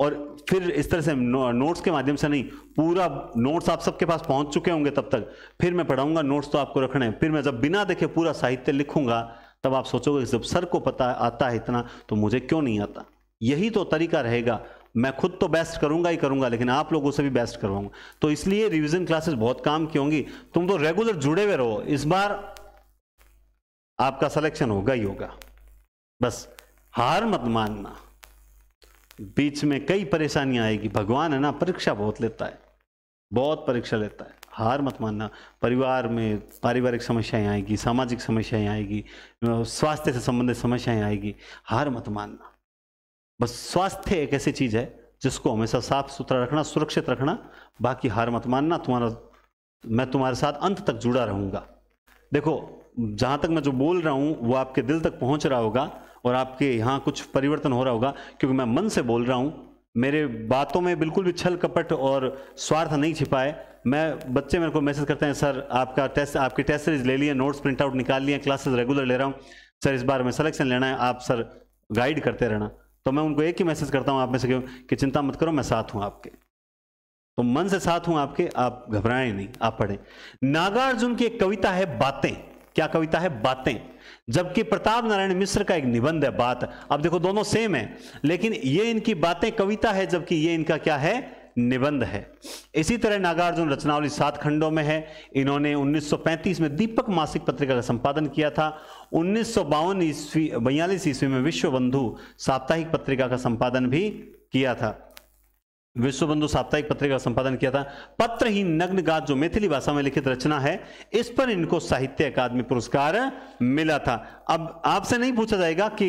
और फिर इस तरह से नोट्स के माध्यम से नहीं पूरा नोट्स आप सबके पास पहुंच चुके होंगे तब तक फिर मैं पढ़ाऊंगा नोट्स तो आपको रखने हैं फिर मैं जब बिना देखे पूरा साहित्य लिखूंगा तब आप सोचोगे जब सर को पता आता है इतना तो मुझे क्यों नहीं आता यही तो तरीका रहेगा मैं खुद तो बेस्ट करूंगा ही करूंगा लेकिन आप लोगों से भी बेस्ट करवाऊंगा तो इसलिए रिविजन क्लासेस बहुत काम की होंगी तुम तो रेगुलर जुड़े हुए रहो इस बार आपका सलेक्शन होगा ही होगा बस हार मत मानना बीच में कई परेशानियां आएगी भगवान है ना परीक्षा बहुत लेता है बहुत परीक्षा लेता है हार मत मानना परिवार में पारिवारिक समस्याएं आएगी सामाजिक समस्याएं आएगी स्वास्थ्य से संबंधित समस्याएं आएगी हार मत मानना बस स्वास्थ्य एक ऐसी चीज़ है जिसको हमेशा साफ सुथरा रखना सुरक्षित रखना बाकी हार मत मानना तुम्हारा मैं तुम्हारे साथ अंत तक जुड़ा रहूँगा देखो जहाँ तक मैं जो बोल रहा हूँ वो आपके दिल तक पहुँच रहा होगा और आपके यहाँ कुछ परिवर्तन हो रहा होगा क्योंकि मैं मन से बोल रहा हूँ मेरे बातों में बिल्कुल भी छल कपट और स्वार्थ नहीं छिपाए मैं बच्चे मेरे को मैसेज करते हैं सर आपका टेस्ट आपकी टेस्ट सीरीज ले लिए नोट्स प्रिंट आउट निकाल लिए क्लासेस रेगुलर ले रहा हूँ सर इस बार में सलेक्शन लेना है आप सर गाइड करते रहना तो मैं उनको एक ही मैसेज करता हूँ आप में से क्यों कि चिंता मत करो मैं साथ हूँ आपके तो मन से साथ हूँ आपके आप घबराएं नहीं आप पढ़ें नागार्जुन की एक कविता है बातें क्या कविता है बातें जबकि प्रताप नारायण मिश्र का एक निबंध है बात अब देखो दोनों सेम है लेकिन ये इनकी बातें कविता है जबकि ये इनका क्या है निबंध है इसी तरह नागार्जुन रचनावली सात खंडों में है इन्होंने 1935 में दीपक मासिक पत्रिका का संपादन किया था उन्नीस सौ ईस्वी बयालीस ईस्वी में विश्व बंधु साप्ताहिक पत्रिका का संपादन भी किया था विश्वबंधु साप्ताहिक पत्रिका संपादन किया था पत्र ही नग्न गात जो मैथिली भाषा में लिखित रचना है इस पर इनको साहित्य अकादमी पुरस्कार मिला था अब आपसे नहीं पूछा जाएगा कि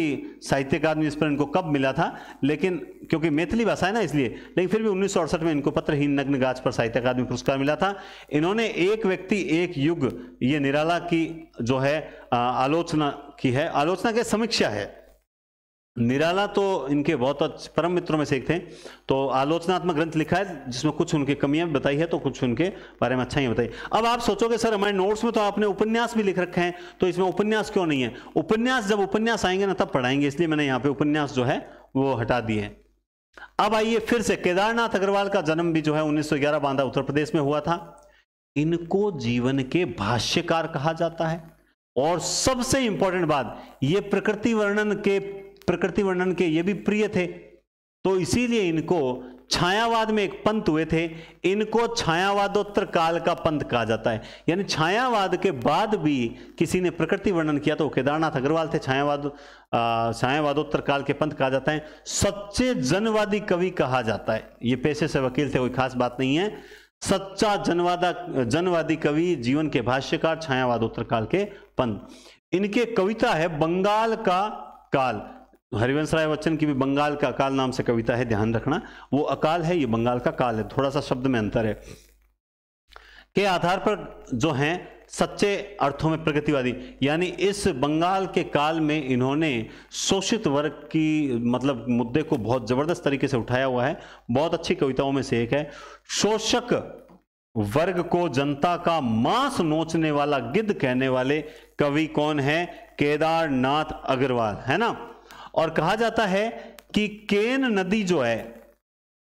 साहित्य अकादमी इस पर इनको कब मिला था लेकिन क्योंकि मैथिली भाषा है ना इसलिए लेकिन फिर भी उन्नीस में इनको पत्रहीन नग्न गाज पर साहित्य अकादमी पुरस्कार मिला था इन्होंने एक व्यक्ति एक युग ये निराला की जो है आलोचना की है आलोचना के समीक्षा है निराला तो इनके बहुत अच्छे परम मित्रों में से एक थे तो आलोचनात्मक ग्रंथ लिखा है जिसमें कुछ उनकी कमियां बताई है तो कुछ उनके बारे में अच्छा ही बताई अब आप सोचोगे सर हमारे नोट्स में तो आपने उपन्यास भी लिख रखे हैं तो इसमें उपन्यास क्यों नहीं है उपन्यास जब उपन्यास आएंगे ना तब पढ़ाएंगे इसलिए मैंने यहाँ पे उपन्यास जो है वो हटा दिए अब आइए फिर से केदारनाथ अग्रवाल का जन्म भी जो है उन्नीस बांदा उत्तर प्रदेश में हुआ था इनको जीवन के भाष्यकार कहा जाता है और सबसे इंपॉर्टेंट बात यह प्रकृति वर्णन के प्रकृति वर्णन के ये भी प्रिय थे तो इसीलिए इनको छायावाद में एक पंत हुए थे इनको छायावादोत्तर काल का पंत कहा जाता है यानी छायावाद के बाद भी किसी ने प्रकृति वर्णन किया तो केदारनाथ अग्रवाल थे छायावाद छायावादोत्तर काल के पंत कहा जाता है सच्चे जनवादी कवि कहा जाता है ये पेशे से वकील थे कोई खास बात नहीं है सच्चा जनवादा जनवादी कवि जीवन के भाष्यकार छायावादोत्तर काल के पंत इनके कविता है बंगाल का काल हरिवंश राय बच्चन की भी बंगाल का अकाल नाम से कविता है ध्यान रखना वो अकाल है ये बंगाल का काल है थोड़ा सा शब्द में अंतर है के आधार पर जो है सच्चे अर्थों में प्रगतिवादी यानी इस बंगाल के काल में इन्होंने शोषित वर्ग की मतलब मुद्दे को बहुत ज़बरदस्त तरीके से उठाया हुआ है बहुत अच्छी कविताओं में से एक है शोषक वर्ग को जनता का मांस नोचने वाला गिद्ध कहने वाले कवि कौन है केदारनाथ अग्रवाल है ना और कहा जाता है कि केन नदी जो है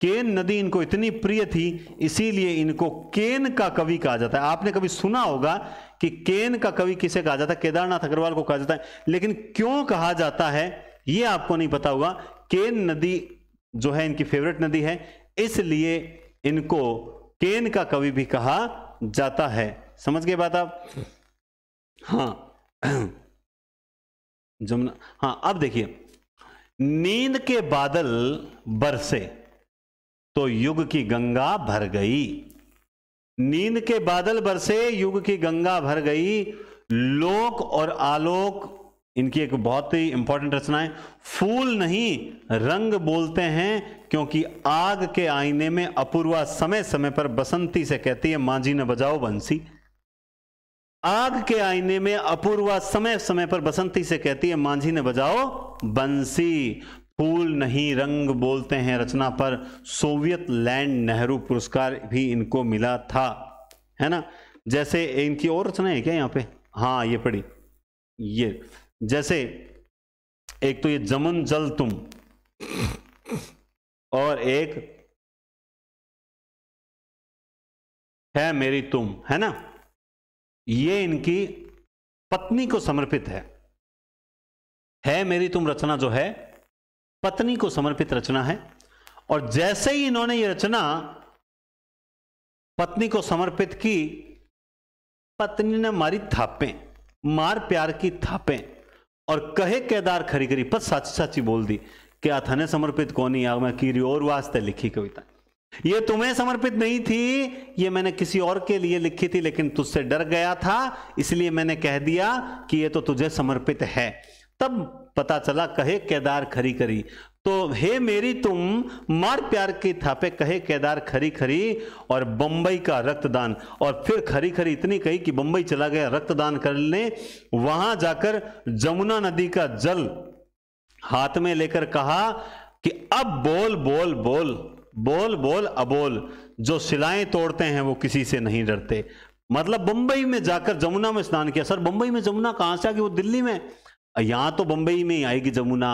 केन नदी इनको इतनी प्रिय थी इसीलिए इनको केन का कवि कहा जाता है आपने कभी सुना होगा कि केन का कवि किसे कहा जाता है केदारनाथ अग्रवाल को कहा जाता है लेकिन क्यों कहा जाता है यह आपको नहीं पता होगा केन नदी जो है इनकी फेवरेट नदी है इसलिए इनको केन का कवि भी कहा जाता है समझ गए बात आप हाँ जमुना हाँ अब देखिए नींद के बादल बरसे तो युग की गंगा भर गई नींद के बादल बरसे युग की गंगा भर गई लोक और आलोक इनकी एक बहुत ही इंपॉर्टेंट रचना है फूल नहीं रंग बोलते हैं क्योंकि आग के आईने में अपूर्वा समय समय पर बसंती से कहती है मांझी जी ने बजाओ बंसी आग के आईने में अपूर्वा समय समय पर बसंती से कहती है मांझी ने बजाओ बंसी फूल नहीं रंग बोलते हैं रचना पर सोवियत लैंड नेहरू पुरस्कार भी इनको मिला था है ना जैसे इनकी और रचना है क्या यहाँ पे हाँ ये पढ़ी ये जैसे एक तो ये जमुन जल तुम और एक है मेरी तुम है ना ये इनकी पत्नी को समर्पित है है मेरी तुम रचना जो है पत्नी को समर्पित रचना है और जैसे ही इन्होंने ये रचना पत्नी को समर्पित की पत्नी ने मारी थापे मार प्यार की थापे और कहे केदार खरी करी पर साची साची बोल दी क्या थाने समर्पित कौन ही आग मैं की और वास्ते लिखी कविता ये तुम्हें समर्पित नहीं थी ये मैंने किसी और के लिए लिखी थी लेकिन तुझसे डर गया था इसलिए मैंने कह दिया कि ये तो तुझे समर्पित है तब पता चला कहे केदार खरी खरी तो हे मेरी तुम मार प्यार की थापे कहे केदार खरी खरी और बंबई का रक्तदान और फिर खरी खरी इतनी कही कि बंबई चला गया रक्तदान करने वहां जाकर जमुना नदी का जल हाथ में लेकर कहा कि अब बोल बोल बोल बोल बोल अबोल जो सिलाएं तोड़ते हैं वो किसी से नहीं डरते मतलब बंबई में जाकर जमुना में स्नान किया सर बंबई में जमुना कहां से आ गई वो दिल्ली में यहां तो बंबई में ही आएगी जमुना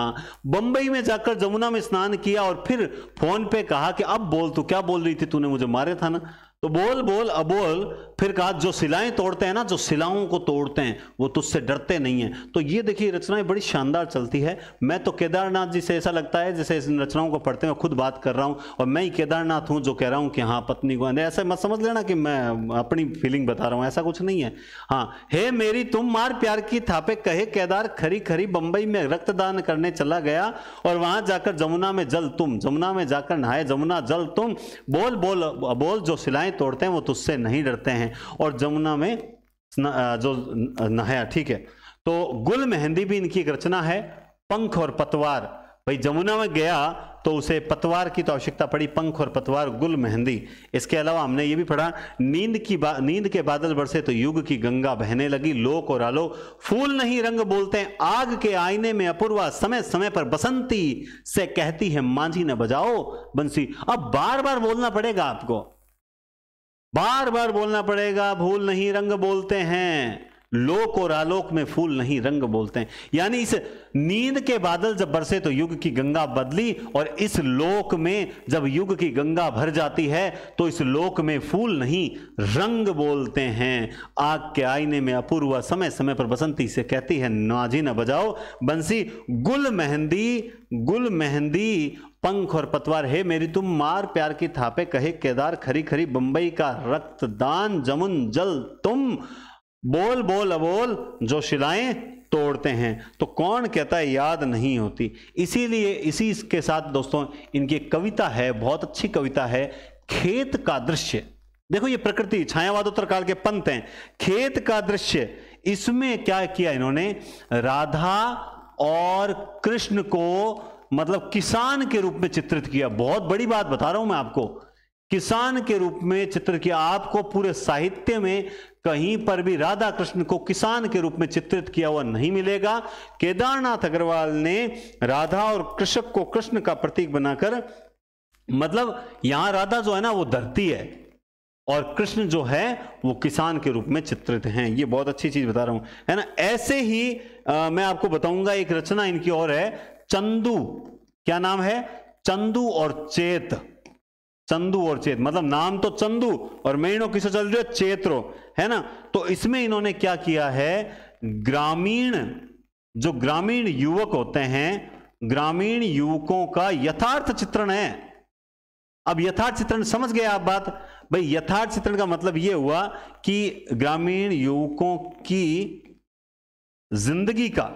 बंबई में जाकर जमुना में स्नान किया और फिर फोन पे कहा कि अब बोल तू क्या बोल रही थी तूने मुझे मारे था ना तो बोल बोल अबोल फिर कहा जो सिलाएं तोड़ते हैं ना जो सिलाओं को तोड़ते हैं वो तुझसे डरते नहीं हैं तो ये देखिए रचनाएं बड़ी शानदार चलती है मैं तो केदारनाथ जी से ऐसा लगता है जैसे इन रचनाओं को पढ़ते हुए खुद बात कर रहा हूँ और मैं ही केदारनाथ हूँ जो कह रहा हूँ कि हाँ पत्नी को ऐसा मत समझ लेना कि मैं अपनी फीलिंग बता रहा हूँ ऐसा कुछ नहीं है हाँ हे मेरी तुम मार प्यार की थापे कहे केदार खरी खरी बम्बई में रक्तदान करने चला गया और वहां जाकर जमुना में जल तुम जमुना में जाकर नहाए जमुना जल तुम बोल बोल बोल जो सिलाएं सीमाएं तोड़ते हैं वो तुझसे नहीं डरते हैं और जमुना में जो नहाया ठीक है तो गुल मेहंदी भी इनकी एक रचना है पंख और पतवार भाई जमुना में गया तो उसे पतवार की तो आवश्यकता पड़ी पंख और पतवार गुल मेहंदी इसके अलावा हमने ये भी पढ़ा नींद की नींद के बादल बरसे तो युग की गंगा बहने लगी लोक और आलो फूल नहीं रंग बोलते हैं आग के आईने में अपूर्वा समय समय पर बसंती से कहती है मांझी न बजाओ बंसी अब बार बार बोलना पड़ेगा आपको बार बार बोलना पड़ेगा भूल नहीं रंग बोलते हैं लोक और आलोक में फूल नहीं रंग बोलते हैं यानी इस नींद के बादल जब बरसे तो युग की गंगा बदली और इस लोक में जब युग की गंगा भर जाती है तो इस लोक में फूल नहीं रंग बोलते हैं आग के आईने में अपूर्वा समय समय पर बसंती से कहती है नाजी न बजाओ बंसी गुल मेहंदी गुल मेहंदी पंख और पतवार हे मेरी तुम मार प्यार की थापे कहे केदार खरी खरी बंबई का रक्तदान जमुन जल तुम बोल बोल अबोल जो शिलाएं तोड़ते हैं तो कौन कहता है याद नहीं होती इसीलिए इसी के साथ दोस्तों इनकी कविता है बहुत अच्छी कविता है खेत का दृश्य देखो ये प्रकृति छायावादोत्तर काल के पंत हैं खेत का दृश्य इसमें क्या किया इन्होंने राधा और कृष्ण को मतलब किसान के रूप में चित्रित किया बहुत बड़ी बात बता रहा हूं मैं आपको किसान के रूप में चित्र किया आपको पूरे साहित्य में कहीं पर भी राधा कृष्ण को किसान के रूप में चित्रित किया हुआ नहीं मिलेगा केदारनाथ अग्रवाल ने राधा और कृषक को कृष्ण का प्रतीक बनाकर मतलब यहां राधा जो है ना वो धरती है और कृष्ण जो है वो किसान के रूप में चित्रित हैं ये बहुत अच्छी चीज बता रहा हूं है ना ऐसे ही आ, मैं आपको बताऊंगा एक रचना इनकी और है चंदू क्या नाम है चंदू और चेत चंदू और चेत मतलब नाम तो चंदू और मेनो किसे चल रही है चेत्रो है ना तो इसमें इन्होंने क्या किया है ग्रामीण जो ग्रामीण युवक होते हैं ग्रामीण युवकों का यथार्थ चित्रण है अब यथार्थ चित्रण समझ गए आप बात भाई यथार्थ चित्रण का मतलब यह हुआ कि ग्रामीण युवकों की जिंदगी का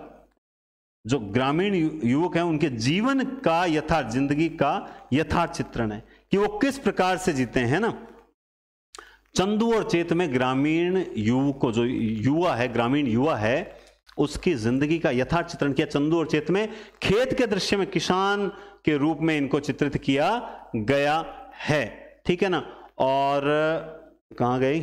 जो ग्रामीण युवक हैं उनके जीवन का यथार्थ जिंदगी का यथार्थ चित्रण है कि वो किस प्रकार से जीते हैं ना चंदू और चेत में ग्रामीण युवक को जो युवा है ग्रामीण युवा है उसकी जिंदगी का यथार्थ चित्रण किया चंदू और चेत में खेत के दृश्य में किसान के रूप में इनको चित्रित किया गया है ठीक है ना और कहा गई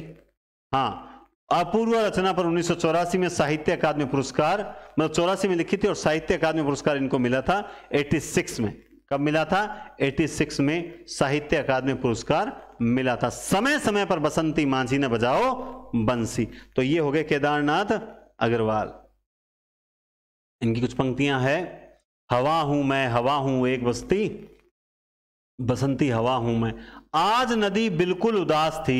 हाँ अपूर्व रचना पर उन्नीस में साहित्य अकादमी पुरस्कार मतलब चौरासी में लिखी थी और साहित्य अकादमी पुरस्कार इनको मिला था 86 में कब मिला था 86 में साहित्य अकादमी पुरस्कार मिला था समय समय पर बसंती मांझी ने बजाओ बंसी तो ये हो गए केदारनाथ अग्रवाल इनकी कुछ पंक्तियां है हवा हूं मैं हवा हूं एक बस्ती बसंती हवा हूं मैं आज नदी बिल्कुल उदास थी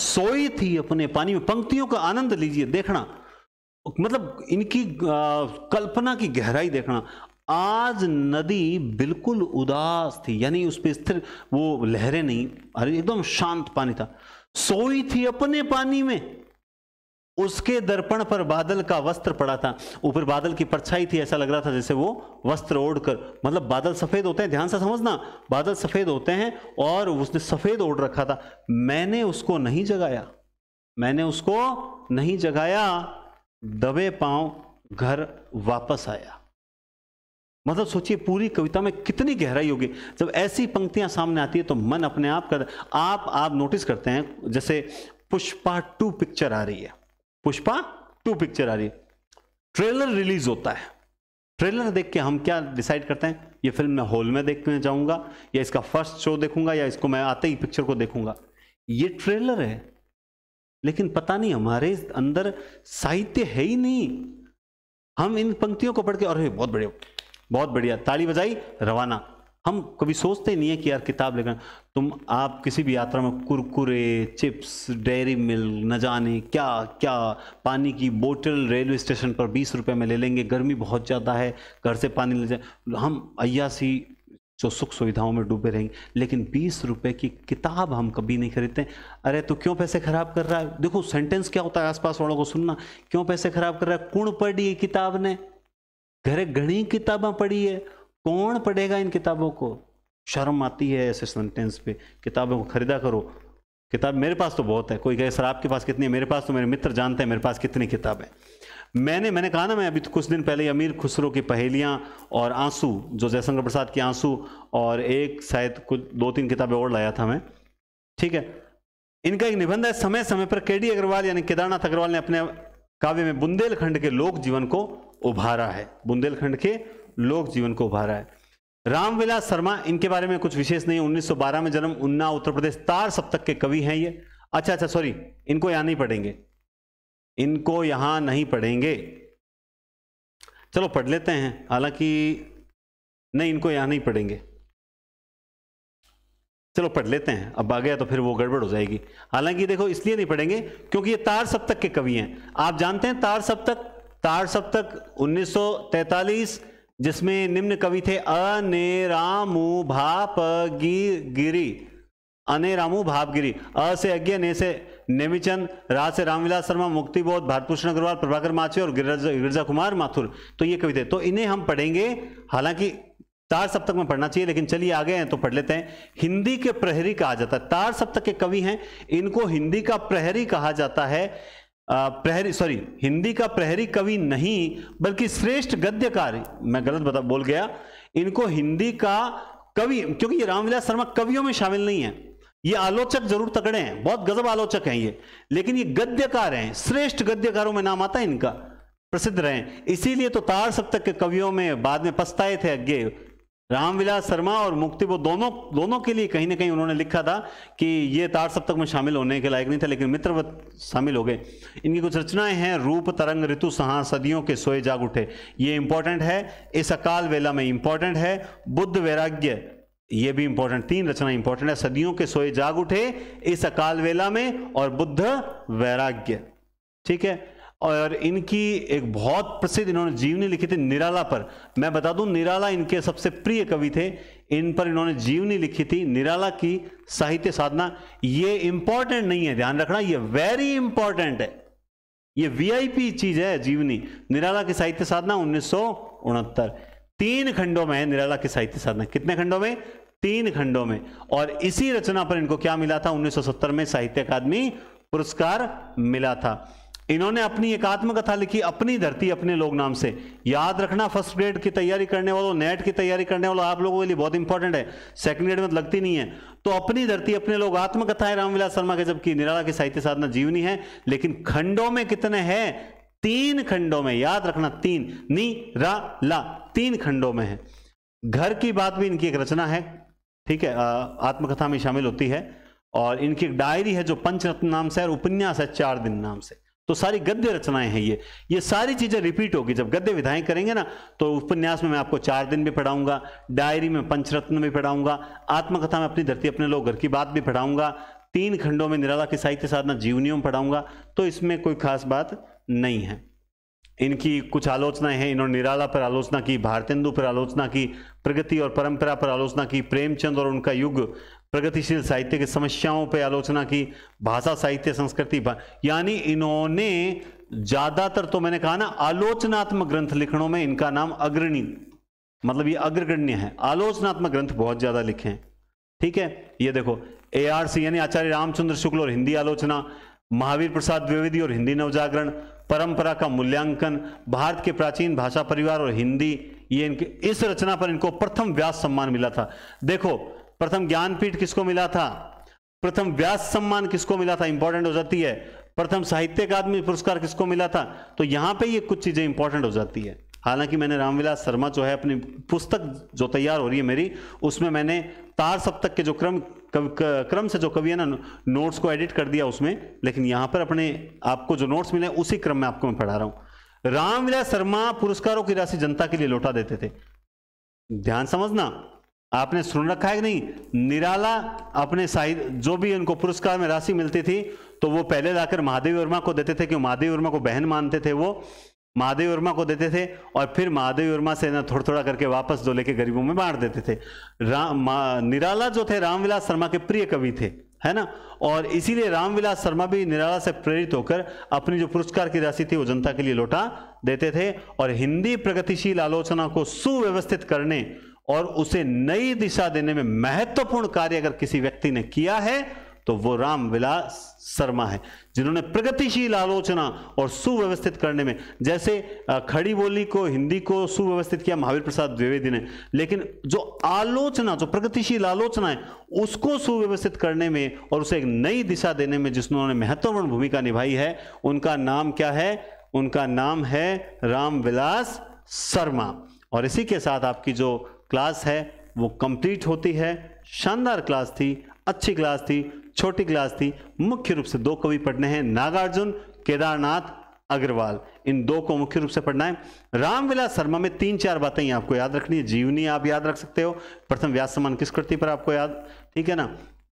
सोई थी अपने पानी में पंक्तियों का आनंद लीजिए देखना मतलब इनकी कल्पना की गहराई देखना आज नदी बिल्कुल उदास थी यानी उस पर स्थिर वो लहरें नहीं अरे एकदम शांत पानी था सोई थी अपने पानी में उसके दर्पण पर बादल का वस्त्र पड़ा था ऊपर बादल की परछाई थी ऐसा लग रहा था जैसे वो वस्त्र ओढ़कर मतलब बादल सफ़ेद होते हैं ध्यान से समझना बादल सफ़ेद होते हैं और उसने सफ़ेद ओढ़ रखा था मैंने उसको नहीं जगाया मैंने उसको नहीं जगाया दबे पांव घर वापस आया मतलब सोचिए पूरी कविता में कितनी गहराई होगी जब ऐसी पंक्तियां सामने आती है तो मन अपने आप कर आप आप नोटिस करते हैं जैसे पुष्पा टू पिक्चर आ रही है पुष्पा टू पिक्चर आ रही है ट्रेलर रिलीज होता है ट्रेलर देख के हम क्या डिसाइड करते हैं ये फिल्म मैं हॉल में देखने जाऊंगा या इसका फर्स्ट शो देखूंगा या इसको मैं आते ही पिक्चर को देखूंगा ये ट्रेलर है लेकिन पता नहीं हमारे अंदर साहित्य है ही नहीं हम इन पंक्तियों को पढ़ के अरे बहुत बढ़िया बहुत बढ़िया ताली बजाई रवाना हम कभी सोचते नहीं है कि यार किताब लेकर तुम आप किसी भी यात्रा में कुरकुरे चिप्स डेयरी मिल्क न जाने क्या क्या पानी की बोतल रेलवे स्टेशन पर बीस रुपए में ले लेंगे गर्मी बहुत ज़्यादा है घर से पानी ले जाए हम अयासी जो सुख सुविधाओं में डूबे रहेंगे लेकिन बीस रुपए की किताब हम कभी नहीं खरीदते अरे तो क्यों पैसे खराब कर रहा है देखो सेंटेंस क्या होता है आसपास वालों को सुनना क्यों पैसे खराब कर रहा है कुण पढ़ी किताब ने घरे घनी किताबें पढ़ी है कौन पढ़ेगा इन किताबों को शर्म आती है ऐसे सेंटेंस पे किताबों को खरीदा करो किताब मेरे पास तो बहुत है कोई कहे सर आपके पास कितनी है मेरे पास तो मेरे मित्र जानते हैं मेरे पास कितनी किताब है मैंने मैंने कहा ना मैं अभी तो कुछ दिन पहले अमीर खुसरो की पहेलियाँ और आंसू जो जयशंकर प्रसाद की आंसू और एक शायद कुछ दो तीन किताबें और लाया था मैं ठीक है इनका एक निबंध है समय समय पर के डी अग्रवाल यानी केदारनाथ अग्रवाल ने अपने काव्य में बुंदेलखंड के लोक जीवन को उभारा है बुंदेलखंड के लोक जीवन को उभारा है रामविलास शर्मा इनके बारे में कुछ विशेष नहीं 1912 में जन्म उन्ना उत्तर प्रदेश तार सप्तक के कवि हैं ये अच्छा अच्छा सॉरी इनको यहां नहीं पढ़ेंगे इनको यहां नहीं पढ़ेंगे चलो पढ़ लेते हैं हालांकि नहीं इनको यहां नहीं पढ़ेंगे चलो पढ़ लेते हैं अब आ गया तो फिर वो गड़बड़ हो जाएगी हालांकि देखो इसलिए नहीं पढ़ेंगे क्योंकि ये तार सप्तक के कवि हैं आप जानते हैं तार सप्तक तार सप्तक उन्नीस जिसमें निम्न कवि थे अने रामु भाप गिरी भाप गिरी अ से अज्ञ ने से नेमिचंद रा से रामविलास शर्मा मुक्ति बोध भारतभूषण अग्रवाल प्रभाकर माचे और गिरजा कुमार माथुर तो ये कवि थे तो इन्हें हम पढ़ेंगे हालांकि तार सप्तक में पढ़ना चाहिए लेकिन चलिए आगे हैं तो पढ़ लेते हैं हिंदी के प्रहरी कहा जाता है तार सप्तक के कवि हैं इनको हिंदी का प्रहरी कहा जाता है प्रहरी सॉरी हिंदी का प्रहरी कवि नहीं बल्कि श्रेष्ठ गद्यकार मैं गलत बता बोल गया इनको हिंदी का कवि क्योंकि ये रामविलास शर्मा कवियों में शामिल नहीं है ये आलोचक जरूर तगड़े हैं बहुत गजब आलोचक हैं ये लेकिन ये गद्यकार हैं श्रेष्ठ गद्यकारों में नाम आता है इनका प्रसिद्ध रहे इसीलिए तो तार सप्तक के कवियों में बाद में पछताए थे अज्ञे रामविलास शर्मा और मुक्ति वो दोनों दोनों के लिए कहीं ना कहीं उन्होंने लिखा था कि ये तार सप्तक में शामिल होने के लायक नहीं था लेकिन मित्रवत शामिल हो गए इनकी कुछ रचनाएं हैं रूप तरंग ऋतु सहा सदियों के सोए जाग उठे ये इंपॉर्टेंट है इस अकाल वेला में इंपॉर्टेंट है बुद्ध वैराग्य ये भी इंपॉर्टेंट तीन रचना इंपॉर्टेंट है सदियों के सोए जाग उठे इस अकाल वेला में और बुद्ध वैराग्य ठीक है और इनकी एक बहुत प्रसिद्ध इन्होंने जीवनी लिखी थी निराला पर मैं बता दूं निराला इनके सबसे प्रिय कवि थे इन पर इन्होंने जीवनी लिखी थी निराला की साहित्य साधना ये इंपॉर्टेंट नहीं है ध्यान रखना ये वेरी इंपॉर्टेंट है ये वीआईपी चीज है जीवनी निराला की साहित्य साधना उन्नीस तीन खंडों में है निराला की साहित्य साधना कितने खंडों में तीन खंडों में और इसी रचना पर इनको क्या मिला था 1970 में साहित्य अकादमी पुरस्कार मिला था इन्होंने अपनी एक आत्मकथा लिखी अपनी धरती अपने लोग नाम से याद रखना फर्स्ट ग्रेड की तैयारी करने वालों नेट की तैयारी करने वालों आप लोगों के लिए बहुत इंपॉर्टेंट है सेकंड ग्रेड में तो लगती नहीं है तो अपनी धरती अपने लोग आत्मकथा है रामविलास शर्मा के जबकि निराला की साहित्य साधना जीवनी है लेकिन खंडों में कितने हैं तीन खंडों में याद रखना तीन नी रा ला तीन खंडों में है घर की बात भी इनकी एक रचना है ठीक है आत्मकथा में शामिल होती है और इनकी एक डायरी है जो पंचरत्न नाम से और उपन्यास है चार दिन नाम से तो सारी गद्य रचनाएं हैं ये ये सारी चीज़ें रिपीट होगी जब गद्य विधाएं करेंगे ना तो उपन्यास में मैं आपको चार दिन भी पढ़ाऊंगा डायरी में पंचरत्न भी पढ़ाऊंगा आत्मकथा में अपनी धरती अपने लोग घर की बात भी पढ़ाऊंगा तीन खंडों में निराला की साहित्य साधना जीवनियों पढ़ाऊंगा तो इसमें कोई खास बात नहीं है इनकी कुछ आलोचनाएं हैं इन्होंने निराला पर आलोचना की भारतेंदु पर आलोचना की प्रगति और परंपरा पर आलोचना की प्रेमचंद और उनका युग प्रगतिशील साहित्य की समस्याओं पर आलोचना की भाषा साहित्य संस्कृति यानी इन्होंने ज्यादातर तो मैंने कहा ना आलोचनात्मक ग्रंथ लिखणों में इनका नाम अग्रणी मतलब ये अग्रगण्य है आलोचनात्मक ग्रंथ बहुत ज्यादा लिखे हैं ठीक है ये देखो ए आर सी यानी आचार्य रामचंद्र शुक्ल और हिंदी आलोचना महावीर प्रसाद द्विवेदी और हिंदी नवजागरण परंपरा का मूल्यांकन भारत के प्राचीन भाषा परिवार और हिंदी ये इनके इस रचना पर इनको प्रथम व्यास सम्मान मिला था देखो प्रथम ज्ञानपीठ किसको मिला था प्रथम व्यास सम्मान किसको मिला था इंपॉर्टेंट हो जाती है प्रथम साहित्य अकादमी पुरस्कार किसको मिला था तो यहां पे ये कुछ चीजें इंपॉर्टेंट हो जाती है हालांकि मैंने रामविलास शर्मा जो है अपनी पुस्तक जो तैयार हो रही है मेरी उसमें मैंने तार सप्तक के जो क्रम क्रम से जो कवि है ना नोट्स को एडिट कर दिया उसमें लेकिन यहां पर अपने आपको जो नोट्स मिले उसी क्रम में आपको मैं पढ़ा रहा हूं रामविलास शर्मा पुरस्कारों की राशि जनता के लिए लौटा देते थे ध्यान समझना आपने सुन रखा है कि नहीं निराला अपने साहित्य जो भी उनको पुरस्कार में राशि मिलती थी तो वो पहले लाकर महादेव वर्मा को देते थे क्यों महादेव वर्मा को बहन मानते थे वो महादेव वर्मा को देते थे और फिर महादेव वर्मा से ना थोड़ा थोड़ा करके वापस जो लेके गरीबों में बांट देते थे राम निराला जो थे रामविलास शर्मा के प्रिय कवि थे है ना और इसीलिए रामविलास शर्मा भी निराला से प्रेरित होकर अपनी जो पुरस्कार की राशि थी वो जनता के लिए लौटा देते थे और हिंदी प्रगतिशील आलोचना को सुव्यवस्थित करने और उसे नई दिशा देने में महत्वपूर्ण कार्य अगर किसी व्यक्ति ने किया है तो वो राम विलास शर्मा है जिन्होंने प्रगतिशील आलोचना और सुव्यवस्थित करने में जैसे खड़ी बोली को हिंदी को सुव्यवस्थित किया महावीर प्रसाद द्विवेदी ने लेकिन जो आलोचना जो प्रगतिशील आलोचना है उसको सुव्यवस्थित करने में और उसे एक नई दिशा देने में जिसने महत्वपूर्ण भूमिका निभाई है उनका नाम क्या है उनका नाम है रामविलास शर्मा और इसी के साथ आपकी जो क्लास है वो कंप्लीट होती है शानदार क्लास थी अच्छी क्लास थी छोटी क्लास थी मुख्य रूप से दो कवि पढ़ने हैं नागार्जुन केदारनाथ अग्रवाल इन दो को मुख्य रूप से पढ़ना है रामविलास शर्मा में तीन चार बातें ही आपको याद रखनी है जीवनी आप याद रख सकते हो प्रथम व्यास समान किस कृति पर आपको याद ठीक है ना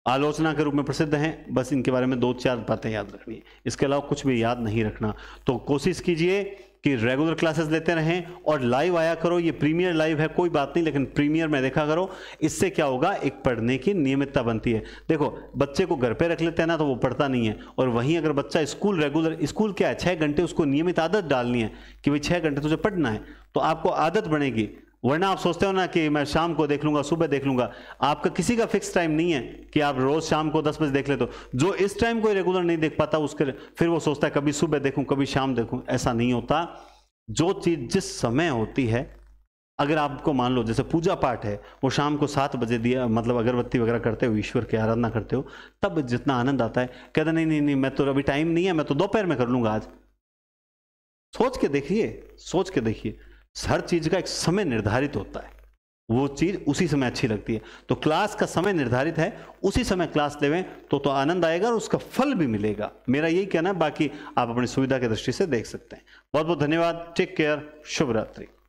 आलोचना के रूप में प्रसिद्ध हैं बस इनके बारे में दो चार बातें याद रखनी है इसके अलावा कुछ भी याद नहीं रखना तो कोशिश कीजिए कि रेगुलर क्लासेस लेते रहें और लाइव आया करो ये प्रीमियर लाइव है कोई बात नहीं लेकिन प्रीमियर में देखा करो इससे क्या होगा एक पढ़ने की नियमितता बनती है देखो बच्चे को घर पे रख लेते हैं ना तो वो पढ़ता नहीं है और वहीं अगर बच्चा स्कूल रेगुलर स्कूल क्या है छः घंटे उसको नियमित आदत डालनी है कि भाई छः घंटे तुझे पढ़ना है तो आपको आदत बनेगी वरना आप सोचते हो ना कि मैं शाम को देख लूंगा सुबह देख लूंगा आपका किसी का फिक्स टाइम नहीं है कि आप रोज शाम को दस बजे देख लेते हो जो इस टाइम को रेगुलर नहीं देख पाता उसके फिर वो सोचता है कभी सुबह देखूं कभी शाम देखूं ऐसा नहीं होता जो चीज जिस समय होती है अगर आपको मान लो जैसे पूजा पाठ है वो शाम को सात बजे दिया मतलब अगरबत्ती वगैरह करते हो ईश्वर की आराधना करते हो तब जितना आनंद आता है कहते नहीं नहीं नहीं मैं तो अभी टाइम नहीं है मैं तो दोपहर में कर लूंगा आज सोच के देखिए सोच के देखिए हर चीज़ का एक समय निर्धारित होता है वो चीज़ उसी समय अच्छी लगती है तो क्लास का समय निर्धारित है उसी समय क्लास लेवें तो तो आनंद आएगा और उसका फल भी मिलेगा मेरा यही कहना है बाकी आप अपनी सुविधा की दृष्टि से देख सकते हैं बहुत बहुत धन्यवाद टेक केयर शुभ रात्रि